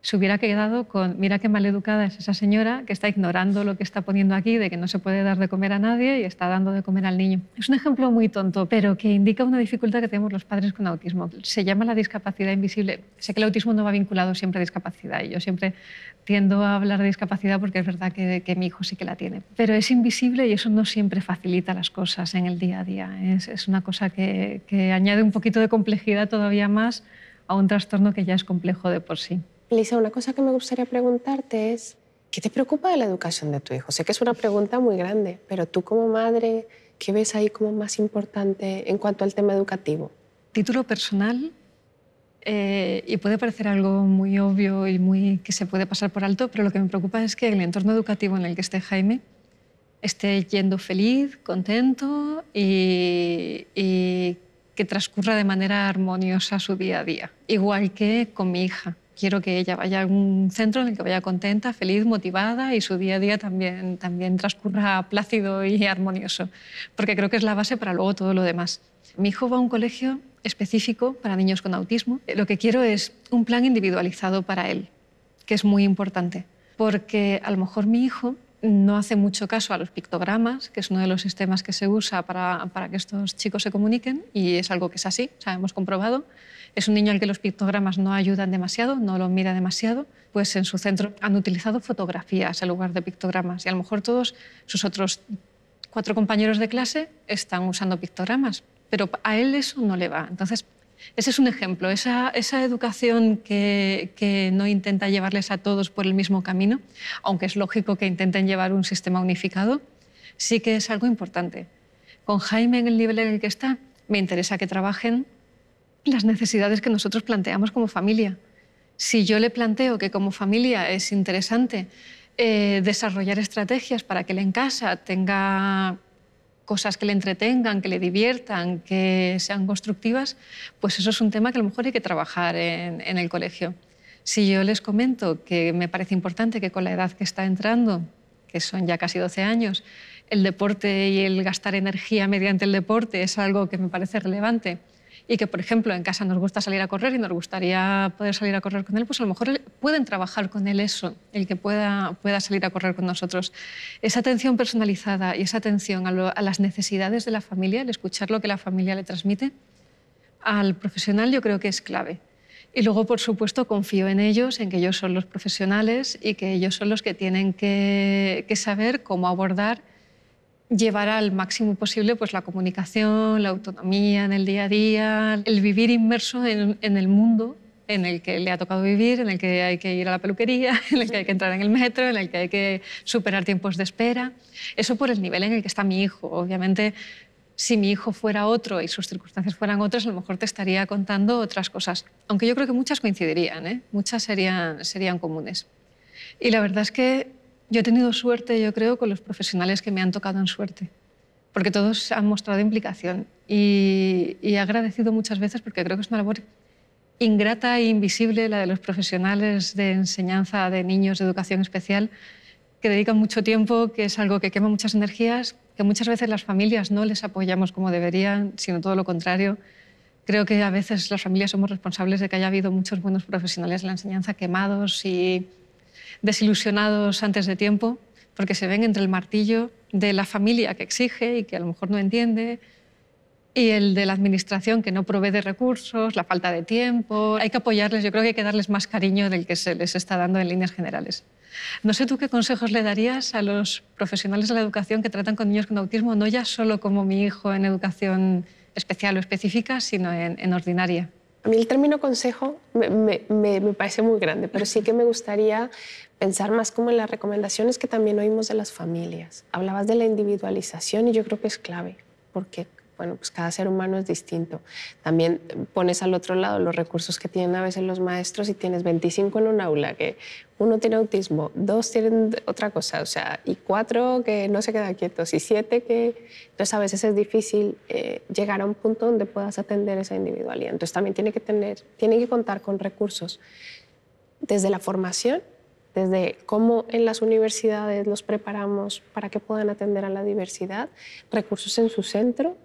se hubiera quedado con, mira qué maleducada es esa señora que está ignorando lo que está poniendo aquí, de que no se puede dar de comer a nadie y está dando de comer al niño. Es un ejemplo muy tonto, pero que indica una dificultad que tenemos los padres con autismo. Se llama la discapacidad invisible. Sé que el autismo no va vinculado siempre a discapacidad y yo siempre tiendo a hablar de discapacidad porque es verdad que, mi hijo sí que la tiene, pero es invisible y eso no siempre facilita las cosas en el día a día. Es, una cosa que añade un poquito de complejidad todavía más a un trastorno que ya es complejo de por sí. Lisa, una cosa que me gustaría preguntarte es, ¿qué te preocupa de la educación de tu hijo? Sé que es una pregunta muy grande, pero tú como madre, ¿qué ves ahí como más importante en cuanto al tema educativo? Título personal, eh, y puede parecer algo muy obvio y muy que se puede pasar por alto, pero lo que me preocupa es que el entorno educativo en el que esté Jaime esté yendo feliz, contento y que transcurra de manera armoniosa su día a día, igual que con mi hija quiero que ella vaya a un centro en el que vaya contenta, feliz, motivada y su día a día también, también transcurra plácido y armonioso, porque creo que es la base para luego todo lo demás. Mi hijo va a un colegio específico para niños con autismo. Lo que quiero es un plan individualizado para él, que es muy importante, porque a lo mejor mi hijo no hace mucho caso a los pictogramas, que es uno de los sistemas que se usa para, para que estos chicos se comuniquen, y es algo que es así, sabemos hemos comprobado es un niño al que los pictogramas no ayudan demasiado, no lo mira demasiado, pues en su centro han utilizado fotografías en lugar de pictogramas y a lo mejor todos sus otros cuatro compañeros de clase están usando pictogramas, pero a él eso no le va. Entonces, ese es un ejemplo, esa, educación que, que, no intenta llevarles a todos por el mismo camino, aunque es lógico que intenten llevar un sistema unificado, sí que es algo importante. Con Jaime en el nivel en el que está, me interesa que trabajen las necesidades que nosotros planteamos como familia. Si yo le planteo que como familia es interesante eh, desarrollar estrategias para que él en casa tenga cosas que le entretengan, que le diviertan, que sean constructivas, pues eso es un tema que a lo mejor hay que trabajar en, el colegio. Si yo les comento que me parece importante que con la edad que está entrando, que son ya casi 12 años, el deporte y el gastar energía mediante el deporte es algo que me parece relevante, y que, por ejemplo, en casa nos gusta salir a correr y nos gustaría poder salir a correr con él, pues a lo mejor pueden trabajar con él eso, el que pueda, pueda salir a correr con nosotros. Esa atención personalizada y esa atención a, las necesidades de la familia, el escuchar lo que la familia le transmite, al profesional yo creo que es clave. Y luego, por supuesto, confío en ellos, en que ellos son los profesionales y que ellos son los que tienen que saber cómo abordar llevar al máximo posible pues, la comunicación, la autonomía en el día a día, el vivir inmerso en, el mundo en el que le ha tocado vivir, en el que hay que ir a la peluquería, en el que hay que entrar en el metro, en el que hay que superar tiempos de espera. Eso por el nivel en el que está mi hijo. Obviamente, si mi hijo fuera otro y sus circunstancias fueran otras, a lo mejor te estaría contando otras cosas. Aunque yo creo que muchas coincidirían, ¿eh? muchas serían, serían comunes. Y la verdad es que yo he tenido suerte, yo creo, con los profesionales que me han tocado en suerte, porque todos han mostrado implicación y, he agradecido muchas veces porque creo que es una labor ingrata e invisible la de los profesionales de enseñanza de niños de educación especial, que dedican mucho tiempo, que es algo que quema muchas energías, que muchas veces las familias no les apoyamos como deberían, sino todo lo contrario. Creo que a veces las familias somos responsables de que haya habido muchos buenos profesionales de la enseñanza quemados y desilusionados antes de tiempo, porque se ven entre el martillo de la familia que exige y que a lo mejor no entiende, y el de la administración que no provee de recursos, la falta de tiempo. Hay que apoyarles, yo creo que hay que darles más cariño del que se les está dando en líneas generales. No sé tú qué consejos le darías a los profesionales de la educación que tratan con niños con autismo, no ya solo como mi hijo en educación especial o específica, sino en, en ordinaria. A mí el término consejo me, me, me, parece muy grande, pero sí que me gustaría pensar más como en las recomendaciones que también oímos de las familias. Hablabas de la individualización y yo creo que es clave, porque bueno, pues cada ser humano es distinto. También pones al otro lado los recursos que tienen a veces los maestros y tienes 25 en un aula que uno tiene autismo, dos tienen otra cosa, o sea, y cuatro que no se quedan quietos y siete que... Entonces a veces es difícil eh, llegar a un punto donde puedas atender esa individualidad. Entonces también tiene que tener, tiene que contar con recursos desde la formación desde cómo en las universidades los preparamos para que puedan atender a la diversidad, recursos en su centro,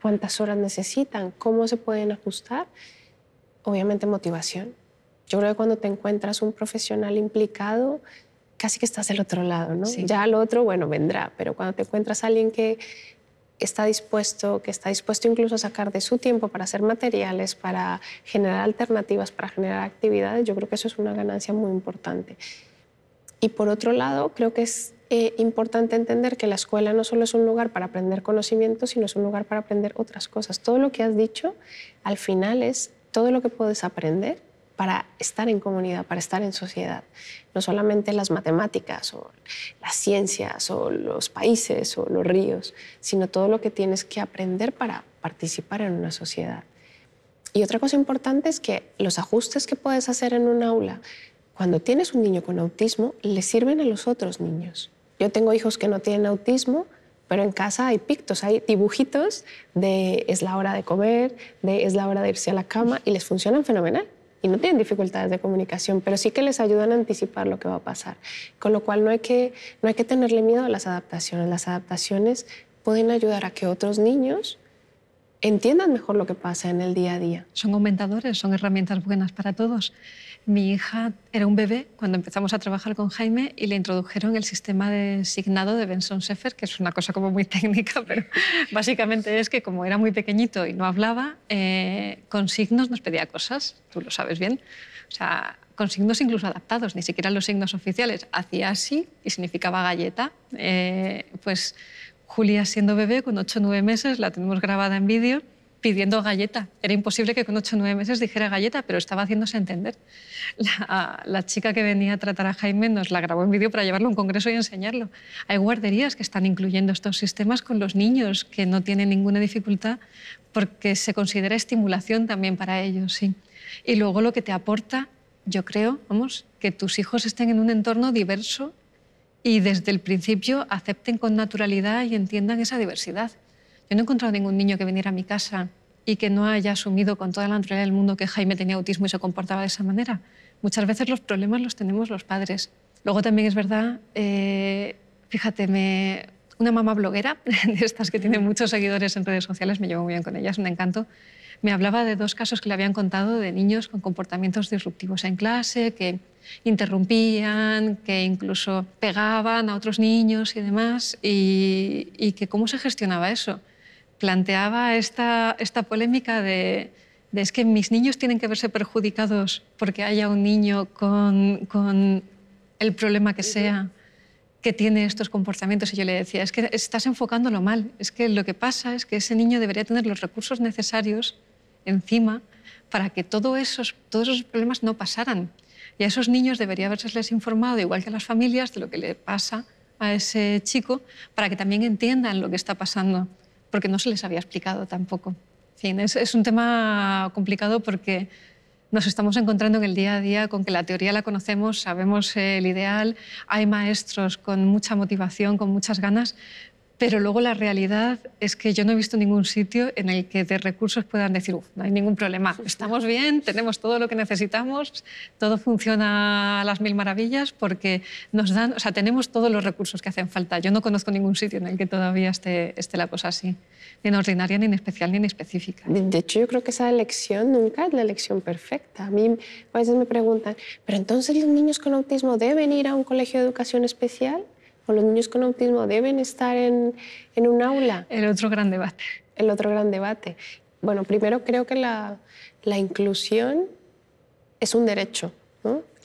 cuántas horas necesitan, cómo se pueden ajustar, obviamente motivación. Yo creo que cuando te encuentras un profesional implicado, casi que estás del otro lado, ¿no? Ya al otro, bueno, vendrá, pero cuando te encuentras a alguien que está dispuesto, que está dispuesto incluso a sacar de su tiempo para hacer materiales, para generar alternativas, para generar actividades, yo creo que eso es una ganancia muy importante. Y por otro lado, creo que es eh, importante entender que la escuela no solo es un lugar para aprender conocimientos, sino es un lugar para aprender otras cosas. Todo lo que has dicho, al final es todo lo que puedes aprender para estar en comunidad, para estar en sociedad. No solamente las matemáticas o las ciencias o los países o los ríos, sino todo lo que tienes que aprender para participar en una sociedad. Y otra cosa importante es que los ajustes que puedes hacer en un aula, cuando tienes un niño con autismo, le sirven a los otros niños. Yo tengo hijos que no tienen autismo, pero en casa hay pictos, hay dibujitos de es la hora de comer, de es la hora de irse a la cama y les funcionan fenomenal y no tienen dificultades de comunicación, pero sí que les ayudan a anticipar lo que va a pasar. Con lo cual no hay que, no hay que tenerle miedo a las adaptaciones. Las adaptaciones pueden ayudar a que otros niños entiendan mejor lo que pasa en el día a día. Son aumentadores, son herramientas buenas para todos. Mi hija era un bebé cuando empezamos a trabajar con Jaime y le introdujeron el sistema de signado de Benson Seffer, que es una cosa como muy técnica, pero básicamente es que como era muy pequeñito y no hablaba, eh, con signos nos pedía cosas, tú lo sabes bien. O sea, con signos incluso adaptados, ni siquiera los signos oficiales. Hacía así y significaba galleta. Eh, pues Julia siendo bebé, con 8 o 9 meses, la tenemos grabada en vídeo pidiendo galleta. Era imposible que con 8 o 9 meses dijera galleta, pero estaba haciéndose entender. La, chica que venía a tratar a Jaime nos la grabó en vídeo para llevarlo a un congreso y enseñarlo. Hay guarderías que están incluyendo estos sistemas con los niños que no tienen ninguna dificultad porque se considera estimulación también para ellos. Sí. Y luego lo que te aporta, yo creo, vamos, que tus hijos estén en un entorno diverso y desde el principio acepten con naturalidad y entiendan esa diversidad. Yo no he encontrado ningún niño que viniera a mi casa y que no haya asumido con toda la naturalidad del mundo que Jaime tenía autismo y se comportaba de esa manera. Muchas veces los problemas los tenemos los padres. Luego también es verdad, eh, fíjate, me, una mamá bloguera, de estas que tiene muchos seguidores en redes sociales, me llevo muy bien con ella, es un encanto, me hablaba de dos casos que le habían contado de niños con comportamientos disruptivos en clase, que interrumpían, que incluso pegaban a otros niños y demás, y que cómo se gestionaba eso planteaba esta, esta polémica de, es que mis niños tienen que verse perjudicados porque haya un niño con, el problema que sea que tiene estos comportamientos. Y yo le decía, es que estás enfocándolo mal, es que lo que pasa es que ese niño debería tener los recursos necesarios encima para que esos, todos esos problemas no pasaran. Y a esos niños debería haberseles informado, igual que a las familias, de lo que le pasa a ese chico, para que también entiendan lo que está pasando porque no se les había explicado tampoco. es, es un tema complicado porque nos estamos encontrando en el día a día con que la teoría la conocemos, sabemos el ideal, hay maestros con mucha motivación, con muchas ganas, pero luego la realidad es que yo no he visto ningún sitio en el que de recursos puedan decir, no hay ningún problema, estamos bien, tenemos todo lo que necesitamos, todo funciona a las mil maravillas porque nos dan, o sea, tenemos todos los recursos que hacen falta. Yo no conozco ningún sitio en el que todavía esté, esté la cosa así, ni en ordinaria, ni en especial, ni en específica. De hecho, yo creo que esa elección nunca es la elección perfecta. A mí a veces me preguntan, pero entonces los niños con autismo deben ir a un colegio de educación especial? los niños con autismo deben estar en, en un aula. El otro gran debate. El otro gran debate. Bueno, primero creo que la, inclusión es un derecho,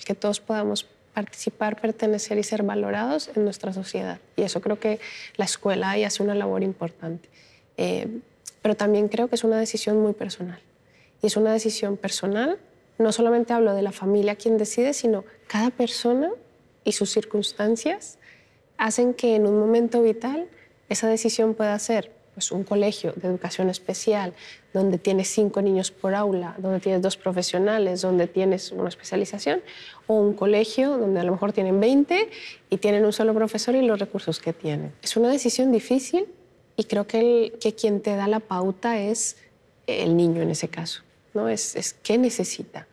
que todos podamos participar, pertenecer y ser valorados en nuestra sociedad. Y eso creo que la escuela ahí hace una labor importante. Eh, pero también creo que es una decisión muy personal. Y es una decisión personal, no solamente hablo de la familia quien decide, sino cada persona y sus circunstancias hacen que en un momento vital esa decisión pueda ser pues, un colegio de educación especial, donde tienes cinco niños por aula, donde tienes dos profesionales, donde tienes una especialización, o un colegio donde a lo mejor tienen 20 y tienen un solo profesor y los recursos que tienen. Es una decisión difícil y creo que, quien te da la pauta es el niño en ese caso, ¿no? Es, es qué necesita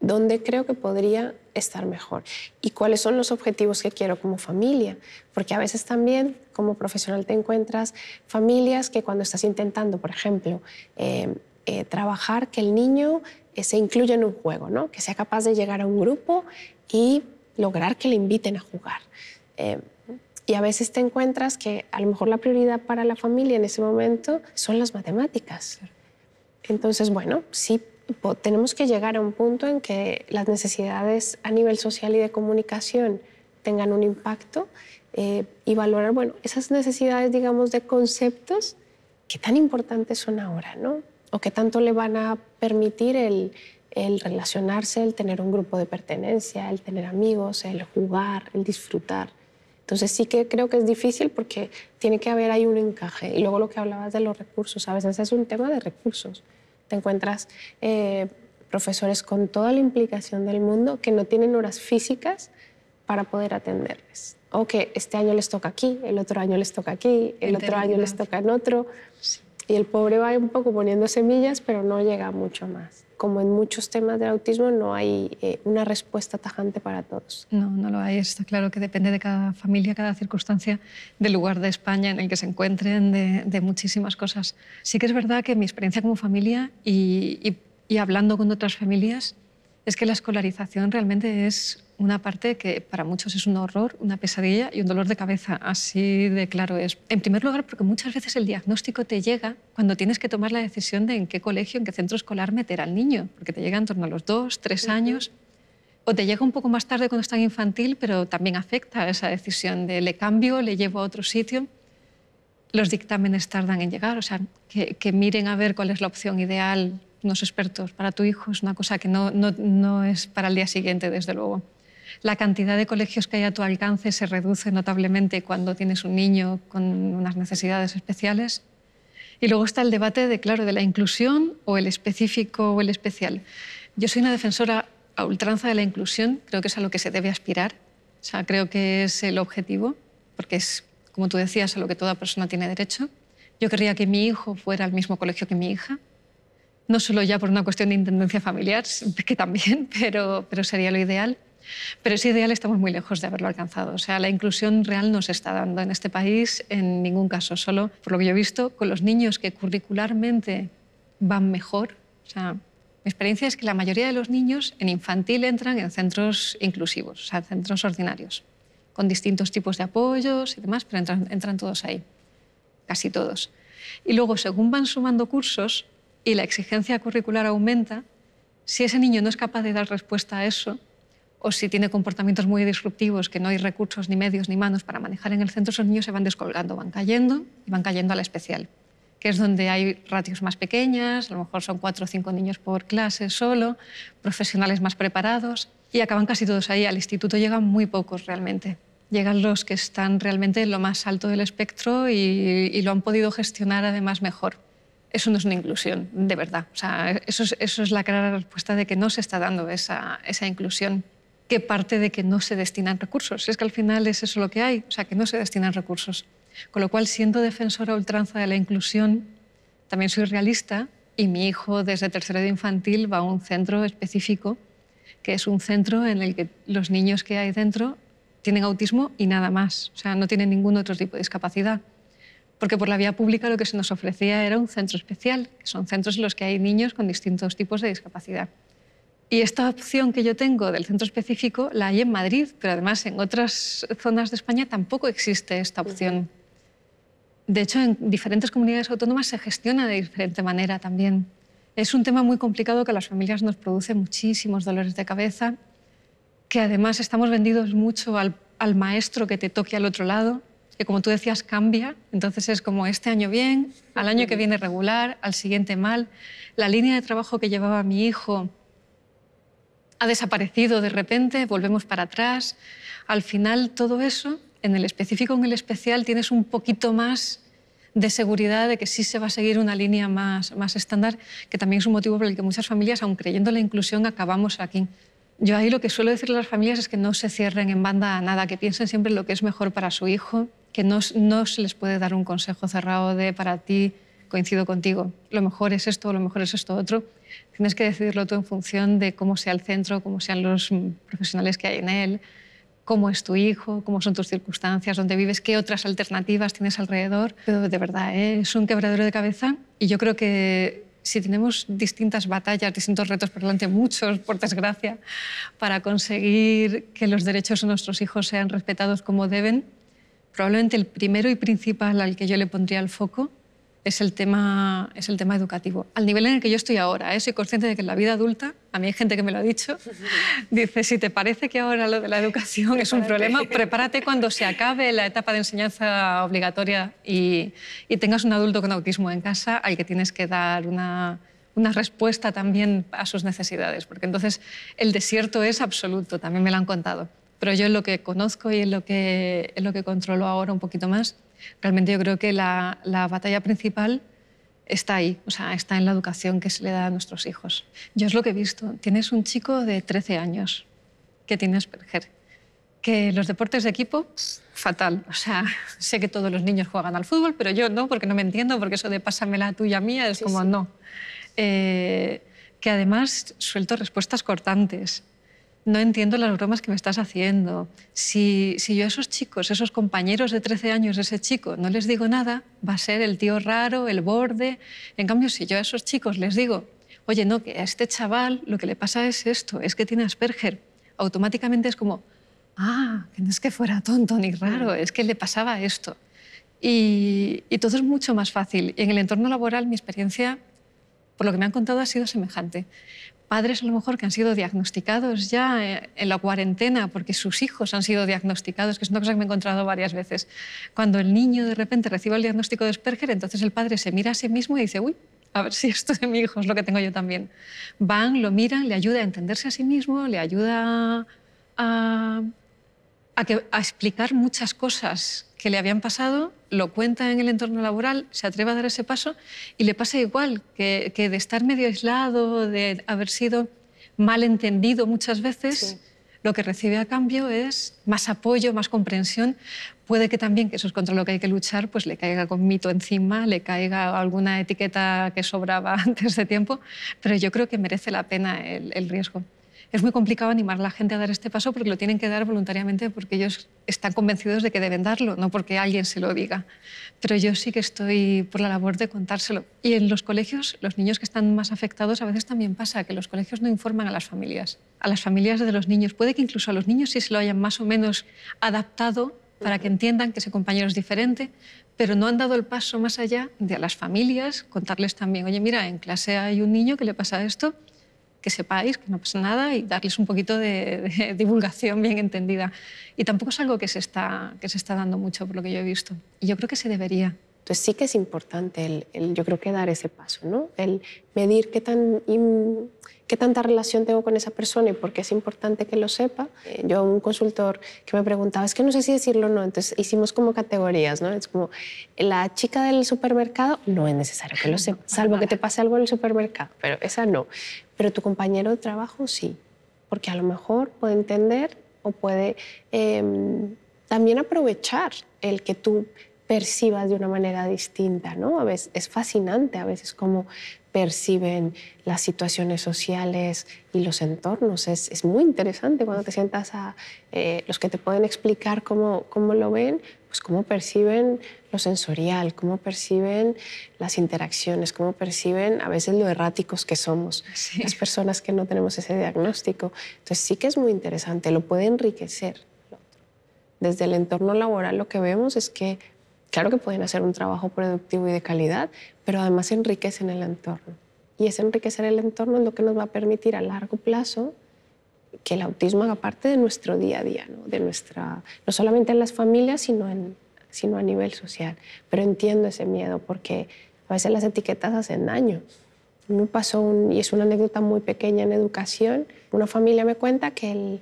dónde creo que podría estar mejor y cuáles son los objetivos que quiero como familia, porque a veces también como profesional te encuentras familias que cuando estás intentando, por ejemplo, em, eh, trabajar que el niño eh, se incluya en un juego, ¿no? que sea capaz de llegar a un grupo y lograr que le inviten a jugar. Em, y a veces te encuentras que a lo mejor la prioridad para la familia en ese momento son las matemáticas. Entonces, bueno, sí tenemos que llegar a un punto en que las necesidades a nivel social y de comunicación tengan un impacto eh, y valorar, bueno, esas necesidades, digamos, de conceptos, que tan importantes son ahora, ¿no? O que tanto le van a permitir el, el relacionarse, el tener un grupo de pertenencia, el tener amigos, el jugar, el disfrutar. Entonces sí que creo que es difícil porque tiene que haber ahí un encaje. Y luego lo que hablabas de los recursos, a veces es un tema de recursos. Te encuentras eh, profesores con toda la implicación del mundo que no tienen horas físicas para poder atenderles. O que este año les toca aquí, el otro año les toca aquí, el otro año les toca en otro. Y el pobre va un poco poniendo semillas, pero no llega mucho más como en muchos temas del autismo, no hay eh, una respuesta tajante para todos. No, no lo hay. Está claro que depende de cada familia, cada circunstancia, del lugar de España en el que se encuentren, de, muchísimas cosas. Sí que es verdad que mi experiencia como familia y hablando con otras familias es que la escolarización realmente es una parte que para muchos es un horror, una pesadilla y un dolor de cabeza, así de claro es. En primer lugar, porque muchas veces el diagnóstico te llega cuando tienes que tomar la decisión de en qué colegio, en qué centro escolar meter al niño, porque te llega en torno a los dos, tres años, o te llega un poco más tarde cuando está en infantil, pero también afecta esa decisión de le cambio, le llevo a otro sitio. Los dictámenes tardan en llegar, o sea, que, miren a ver cuál es la opción ideal unos expertos para tu hijo es una cosa que no es para el día siguiente, desde luego. La cantidad de colegios que hay a tu alcance se reduce notablemente cuando tienes un niño con unas necesidades especiales. Y luego está el debate de, claro, de la inclusión o el específico o el especial. Yo soy una defensora a ultranza de la inclusión, creo que es a lo que se debe aspirar, o sea, creo que es el objetivo, porque es, como tú decías, a lo que toda persona tiene derecho. Yo querría que mi hijo fuera al mismo colegio que mi hija, no solo ya por una cuestión de intendencia familiar, que también, pero sería lo ideal. Pero es ideal estamos muy lejos de haberlo alcanzado. O sea, la inclusión real no se está dando en este país en ningún caso. Solo, por lo que yo he visto, con los niños que curricularmente van mejor. O sea, mi experiencia es que la mayoría de los niños en infantil entran en centros inclusivos, o sea, centros ordinarios, con distintos tipos de apoyos y demás, pero entran todos ahí, casi todos. Y luego, según van sumando cursos y la exigencia curricular aumenta, si ese niño no es capaz de dar respuesta a eso, o si tiene comportamientos muy disruptivos que no hay recursos ni medios ni manos para manejar en el centro, esos niños se van descolgando, van cayendo y van cayendo a la especial, que es donde hay ratios más pequeñas, a lo mejor son cuatro o cinco niños por clase solo, profesionales más preparados y acaban casi todos ahí. Al instituto llegan muy pocos realmente. Llegan los que están realmente en lo más alto del espectro y, lo han podido gestionar además mejor eso no es una inclusión, de verdad. O sea, eso, es, la clara respuesta de que no se está dando esa inclusión que parte de que no se destinan recursos. Es que al final es eso lo que hay, o sea, que no se destinan recursos. Con lo cual, siendo defensora ultranza de la inclusión, también soy realista y mi hijo desde tercero de infantil va a un centro específico, que es un centro en el que los niños que hay dentro tienen autismo y nada más, o sea, no tienen ningún otro tipo de discapacidad. Porque por la vía pública lo que se nos ofrecía era un centro especial, que son centros en los que hay niños con distintos tipos de discapacidad. Y esta opción que yo tengo del centro específico la hay en Madrid, pero además en otras zonas de España tampoco existe esta opción. De hecho, en diferentes comunidades autónomas se gestiona de diferente manera también. Es un tema muy complicado que a las familias nos produce muchísimos dolores de cabeza, que además estamos vendidos mucho al, maestro que te toque al otro lado, que como tú decías cambia, entonces es como este año bien, al año que viene regular, al siguiente mal. La línea de trabajo que llevaba mi hijo ha desaparecido de repente, volvemos para atrás. Al final todo eso, en el específico, en el especial, tienes un poquito más de seguridad de que sí se va a seguir una línea más, más estándar, que también es un motivo por el que muchas familias, aun creyendo en la inclusión, acabamos aquí. Yo ahí lo que suelo decirle a las familias es que no se cierren en banda a nada, que piensen siempre en lo que es mejor para su hijo, que no se les puede dar un consejo cerrado de para ti coincido contigo, lo mejor es esto, lo mejor es esto otro. Tienes que decidirlo tú en función de cómo sea el centro, cómo sean los profesionales que hay en él, cómo es tu hijo, cómo son tus circunstancias, dónde vives, qué otras alternativas tienes alrededor. de verdad, ¿eh? es un quebradero de cabeza y yo creo que si tenemos distintas batallas, distintos retos por delante, muchos, por desgracia, para conseguir que los derechos de nuestros hijos sean respetados como deben, probablemente el primero y principal al que yo le pondría el foco es el tema, es el tema educativo. Al nivel en el que yo estoy ahora, ¿eh? soy consciente de que en la vida adulta, a mí hay gente que me lo ha dicho, dice, si te parece que ahora lo de la educación es un problema, prepárate cuando se acabe la etapa de enseñanza obligatoria y, tengas un adulto con autismo en casa al que tienes que dar una, respuesta también a sus necesidades, porque entonces el desierto es absoluto, también me lo han contado. Pero yo en lo que conozco y en lo que, en lo que controlo ahora un poquito más, Realmente yo creo que la, batalla principal está ahí, o sea, está en la educación que se le da a nuestros hijos. Yo es lo que he visto. Tienes un chico de 13 años que tiene Asperger, que los deportes de equipo, fatal. O sea, sé que todos los niños juegan al fútbol, pero yo no, porque no me entiendo, porque eso de pásamela tuya mía es como no. Eh, que además suelto respuestas cortantes, no entiendo las bromas que me estás haciendo. Si, yo a esos chicos, esos compañeros de 13 años ese chico, no les digo nada, va a ser el tío raro, el borde. En cambio, si yo a esos chicos les digo, oye, no, que a este chaval lo que le pasa es esto, es que tiene Asperger, automáticamente es como, ah, que no es que fuera tonto ni raro, es que le pasaba esto. Y, y todo es mucho más fácil. Y en el entorno laboral mi experiencia, por lo que me han contado, ha sido semejante padres a lo mejor que han sido diagnosticados ya eh, en la cuarentena porque sus hijos han sido diagnosticados, que es una cosa que me he encontrado varias veces. Cuando el niño de repente recibe el diagnóstico de Asperger, entonces el padre se mira a sí mismo y dice, uy, a ver si esto de mi hijo es lo que tengo yo también. Van, lo miran, le ayuda a entenderse a sí mismo, le ayuda a a, que, a explicar muchas cosas que le habían pasado, lo cuenta en el entorno laboral, se atreve a dar ese paso y le pasa igual que, de estar medio aislado, de haber sido malentendido muchas veces. Lo que recibe a cambio es más apoyo, más comprensión. Puede que también, que eso es contra lo que hay que luchar, pues le caiga con mito encima, le caiga alguna etiqueta que sobraba antes de tiempo, pero yo creo que merece la pena el riesgo es muy complicado animar a la gente a dar este paso porque lo tienen que dar voluntariamente porque ellos están convencidos de que deben darlo, no porque alguien se lo diga. Pero yo sí que estoy por la labor de contárselo. Y en los colegios, los niños que están más afectados, a veces también pasa que los colegios no informan a las familias, a las familias de los niños. Puede que incluso a los niños sí se lo hayan más o menos adaptado para que entiendan que ese compañero es diferente, pero no han dado el paso más allá de a las familias, contarles también, oye, mira, en clase hay un niño que le pasa esto que sepáis que no pasa nada y darles un poquito de, divulgación bien entendida. Y tampoco es algo que se, está, que se está dando mucho, por lo que yo he visto. Y yo creo que se debería. Entonces sí que es importante, el, yo creo que dar ese paso, ¿no? El medir qué, tan, qué tanta relación tengo con esa persona y por qué es importante que lo sepa. Eh, yo un consultor que me preguntaba, es que no sé si decirlo o no, entonces hicimos como categorías, ¿no? Es como, la chica del supermercado, no es necesario que lo sepa, salvo que te pase algo en el supermercado, pero esa no. Pero tu compañero de trabajo sí, porque a lo mejor puede entender o puede em, también aprovechar el que tú percibas de una manera distinta, ¿no? A veces es fascinante a veces cómo perciben las situaciones sociales y los entornos. Es, es muy interesante cuando te sientas a eh, los que te pueden explicar cómo, cómo lo ven, pues cómo perciben lo sensorial, cómo perciben las interacciones, cómo perciben a veces lo erráticos que somos, las personas que no tenemos ese diagnóstico. Entonces sí que es muy interesante, lo puede enriquecer. Desde el entorno laboral lo que vemos es que Claro que pueden hacer un trabajo productivo y de calidad, pero además enriquecen el entorno. Y ese enriquecer el entorno es lo que nos va a permitir a largo plazo que el autismo haga parte de nuestro día a día, ¿no? De nuestra, no solamente en las familias, sino, en, sino a nivel social. Pero entiendo ese miedo porque a veces las etiquetas hacen daño. Me pasó, un, y es una anécdota muy pequeña en educación, una familia me cuenta que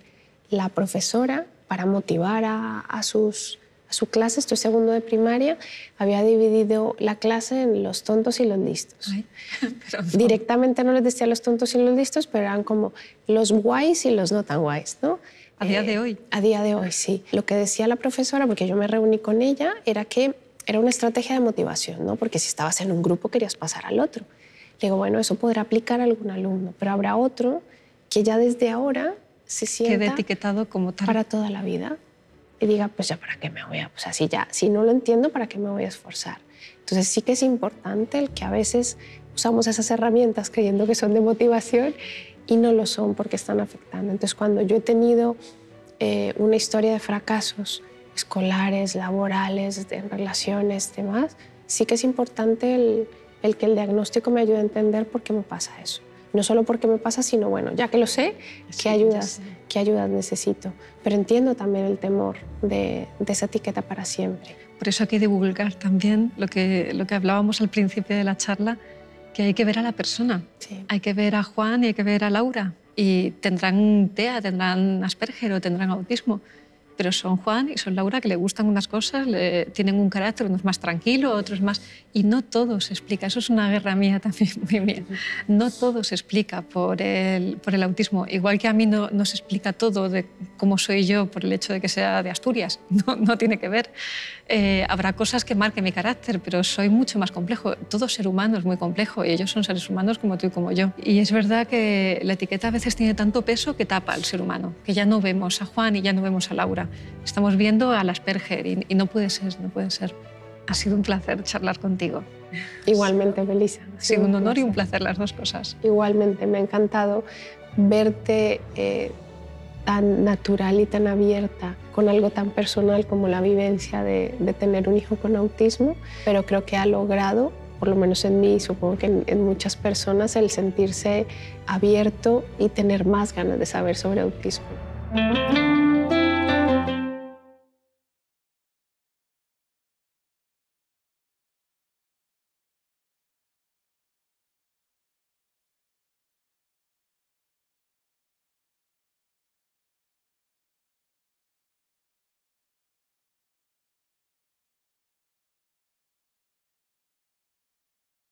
la profesora, para motivar a sus su clase, estoy segundo de primaria, había dividido la clase en los tontos y los listos. Directamente no les decía los tontos y los listos, pero eran como los guays y los no tan guays, ¿no? A día de eh, hoy. A día de hoy, sí. Lo que decía la profesora, porque yo me reuní con ella, era que era una estrategia de motivación, ¿no? Porque si estabas en un grupo querías pasar al otro. Le digo, bueno, eso podrá aplicar a algún alumno, pero habrá otro que ya desde ahora se sienta... etiquetado como tal. Para toda la vida y diga, pues ya para qué me voy a, pues así ya, si no lo entiendo, ¿para qué me voy a esforzar? Entonces sí que es importante el que a veces usamos esas herramientas creyendo que son de motivación y no lo son porque están afectando. Entonces cuando yo he tenido eh, una historia de fracasos escolares, laborales, de relaciones, demás, sí que es importante el que el diagnóstico me ayude a entender por qué me pasa eso. No solo porque me pasa, sino bueno, ya que lo sé, ¿qué ayudas, qué ayudas necesito? Pero entiendo también el temor de, esa etiqueta para siempre. Por eso hay que divulgar también lo que, lo que hablábamos al principio de la charla, que hay que ver a la persona. Hay que ver a Juan y hay que ver a Laura. Y tendrán TEA, tendrán Asperger o tendrán autismo pero son Juan y son Laura que le gustan unas cosas, tienen un carácter, unos más tranquilo, otros más... Y no todo se explica, eso es una guerra mía también, muy mía. No todo se explica por el, por el autismo, igual que a mí no, nos se explica todo de cómo soy yo por el hecho de que sea de Asturias, no, no tiene que ver. Eh, habrá cosas que marquen mi carácter, pero soy mucho más complejo. Todo ser humano es muy complejo y ellos son seres humanos como tú y como yo. Y es verdad que la etiqueta a veces tiene tanto peso que tapa al ser humano, que ya no vemos a Juan y ya no vemos a Laura. Estamos viendo al Asperger y, y no puede ser, no puede ser. Ha sido un placer charlar contigo. Igualmente, Belisa. Ha sido un honor y un placer las dos cosas. Igualmente, me ha encantado verte. Eh, tan natural y tan abierta con algo tan personal como la vivencia de, tener un hijo con autismo, pero creo que ha logrado por lo menos en mí, y supongo que en, muchas personas, el sentirse abierto y tener más ganas de saber sobre autismo.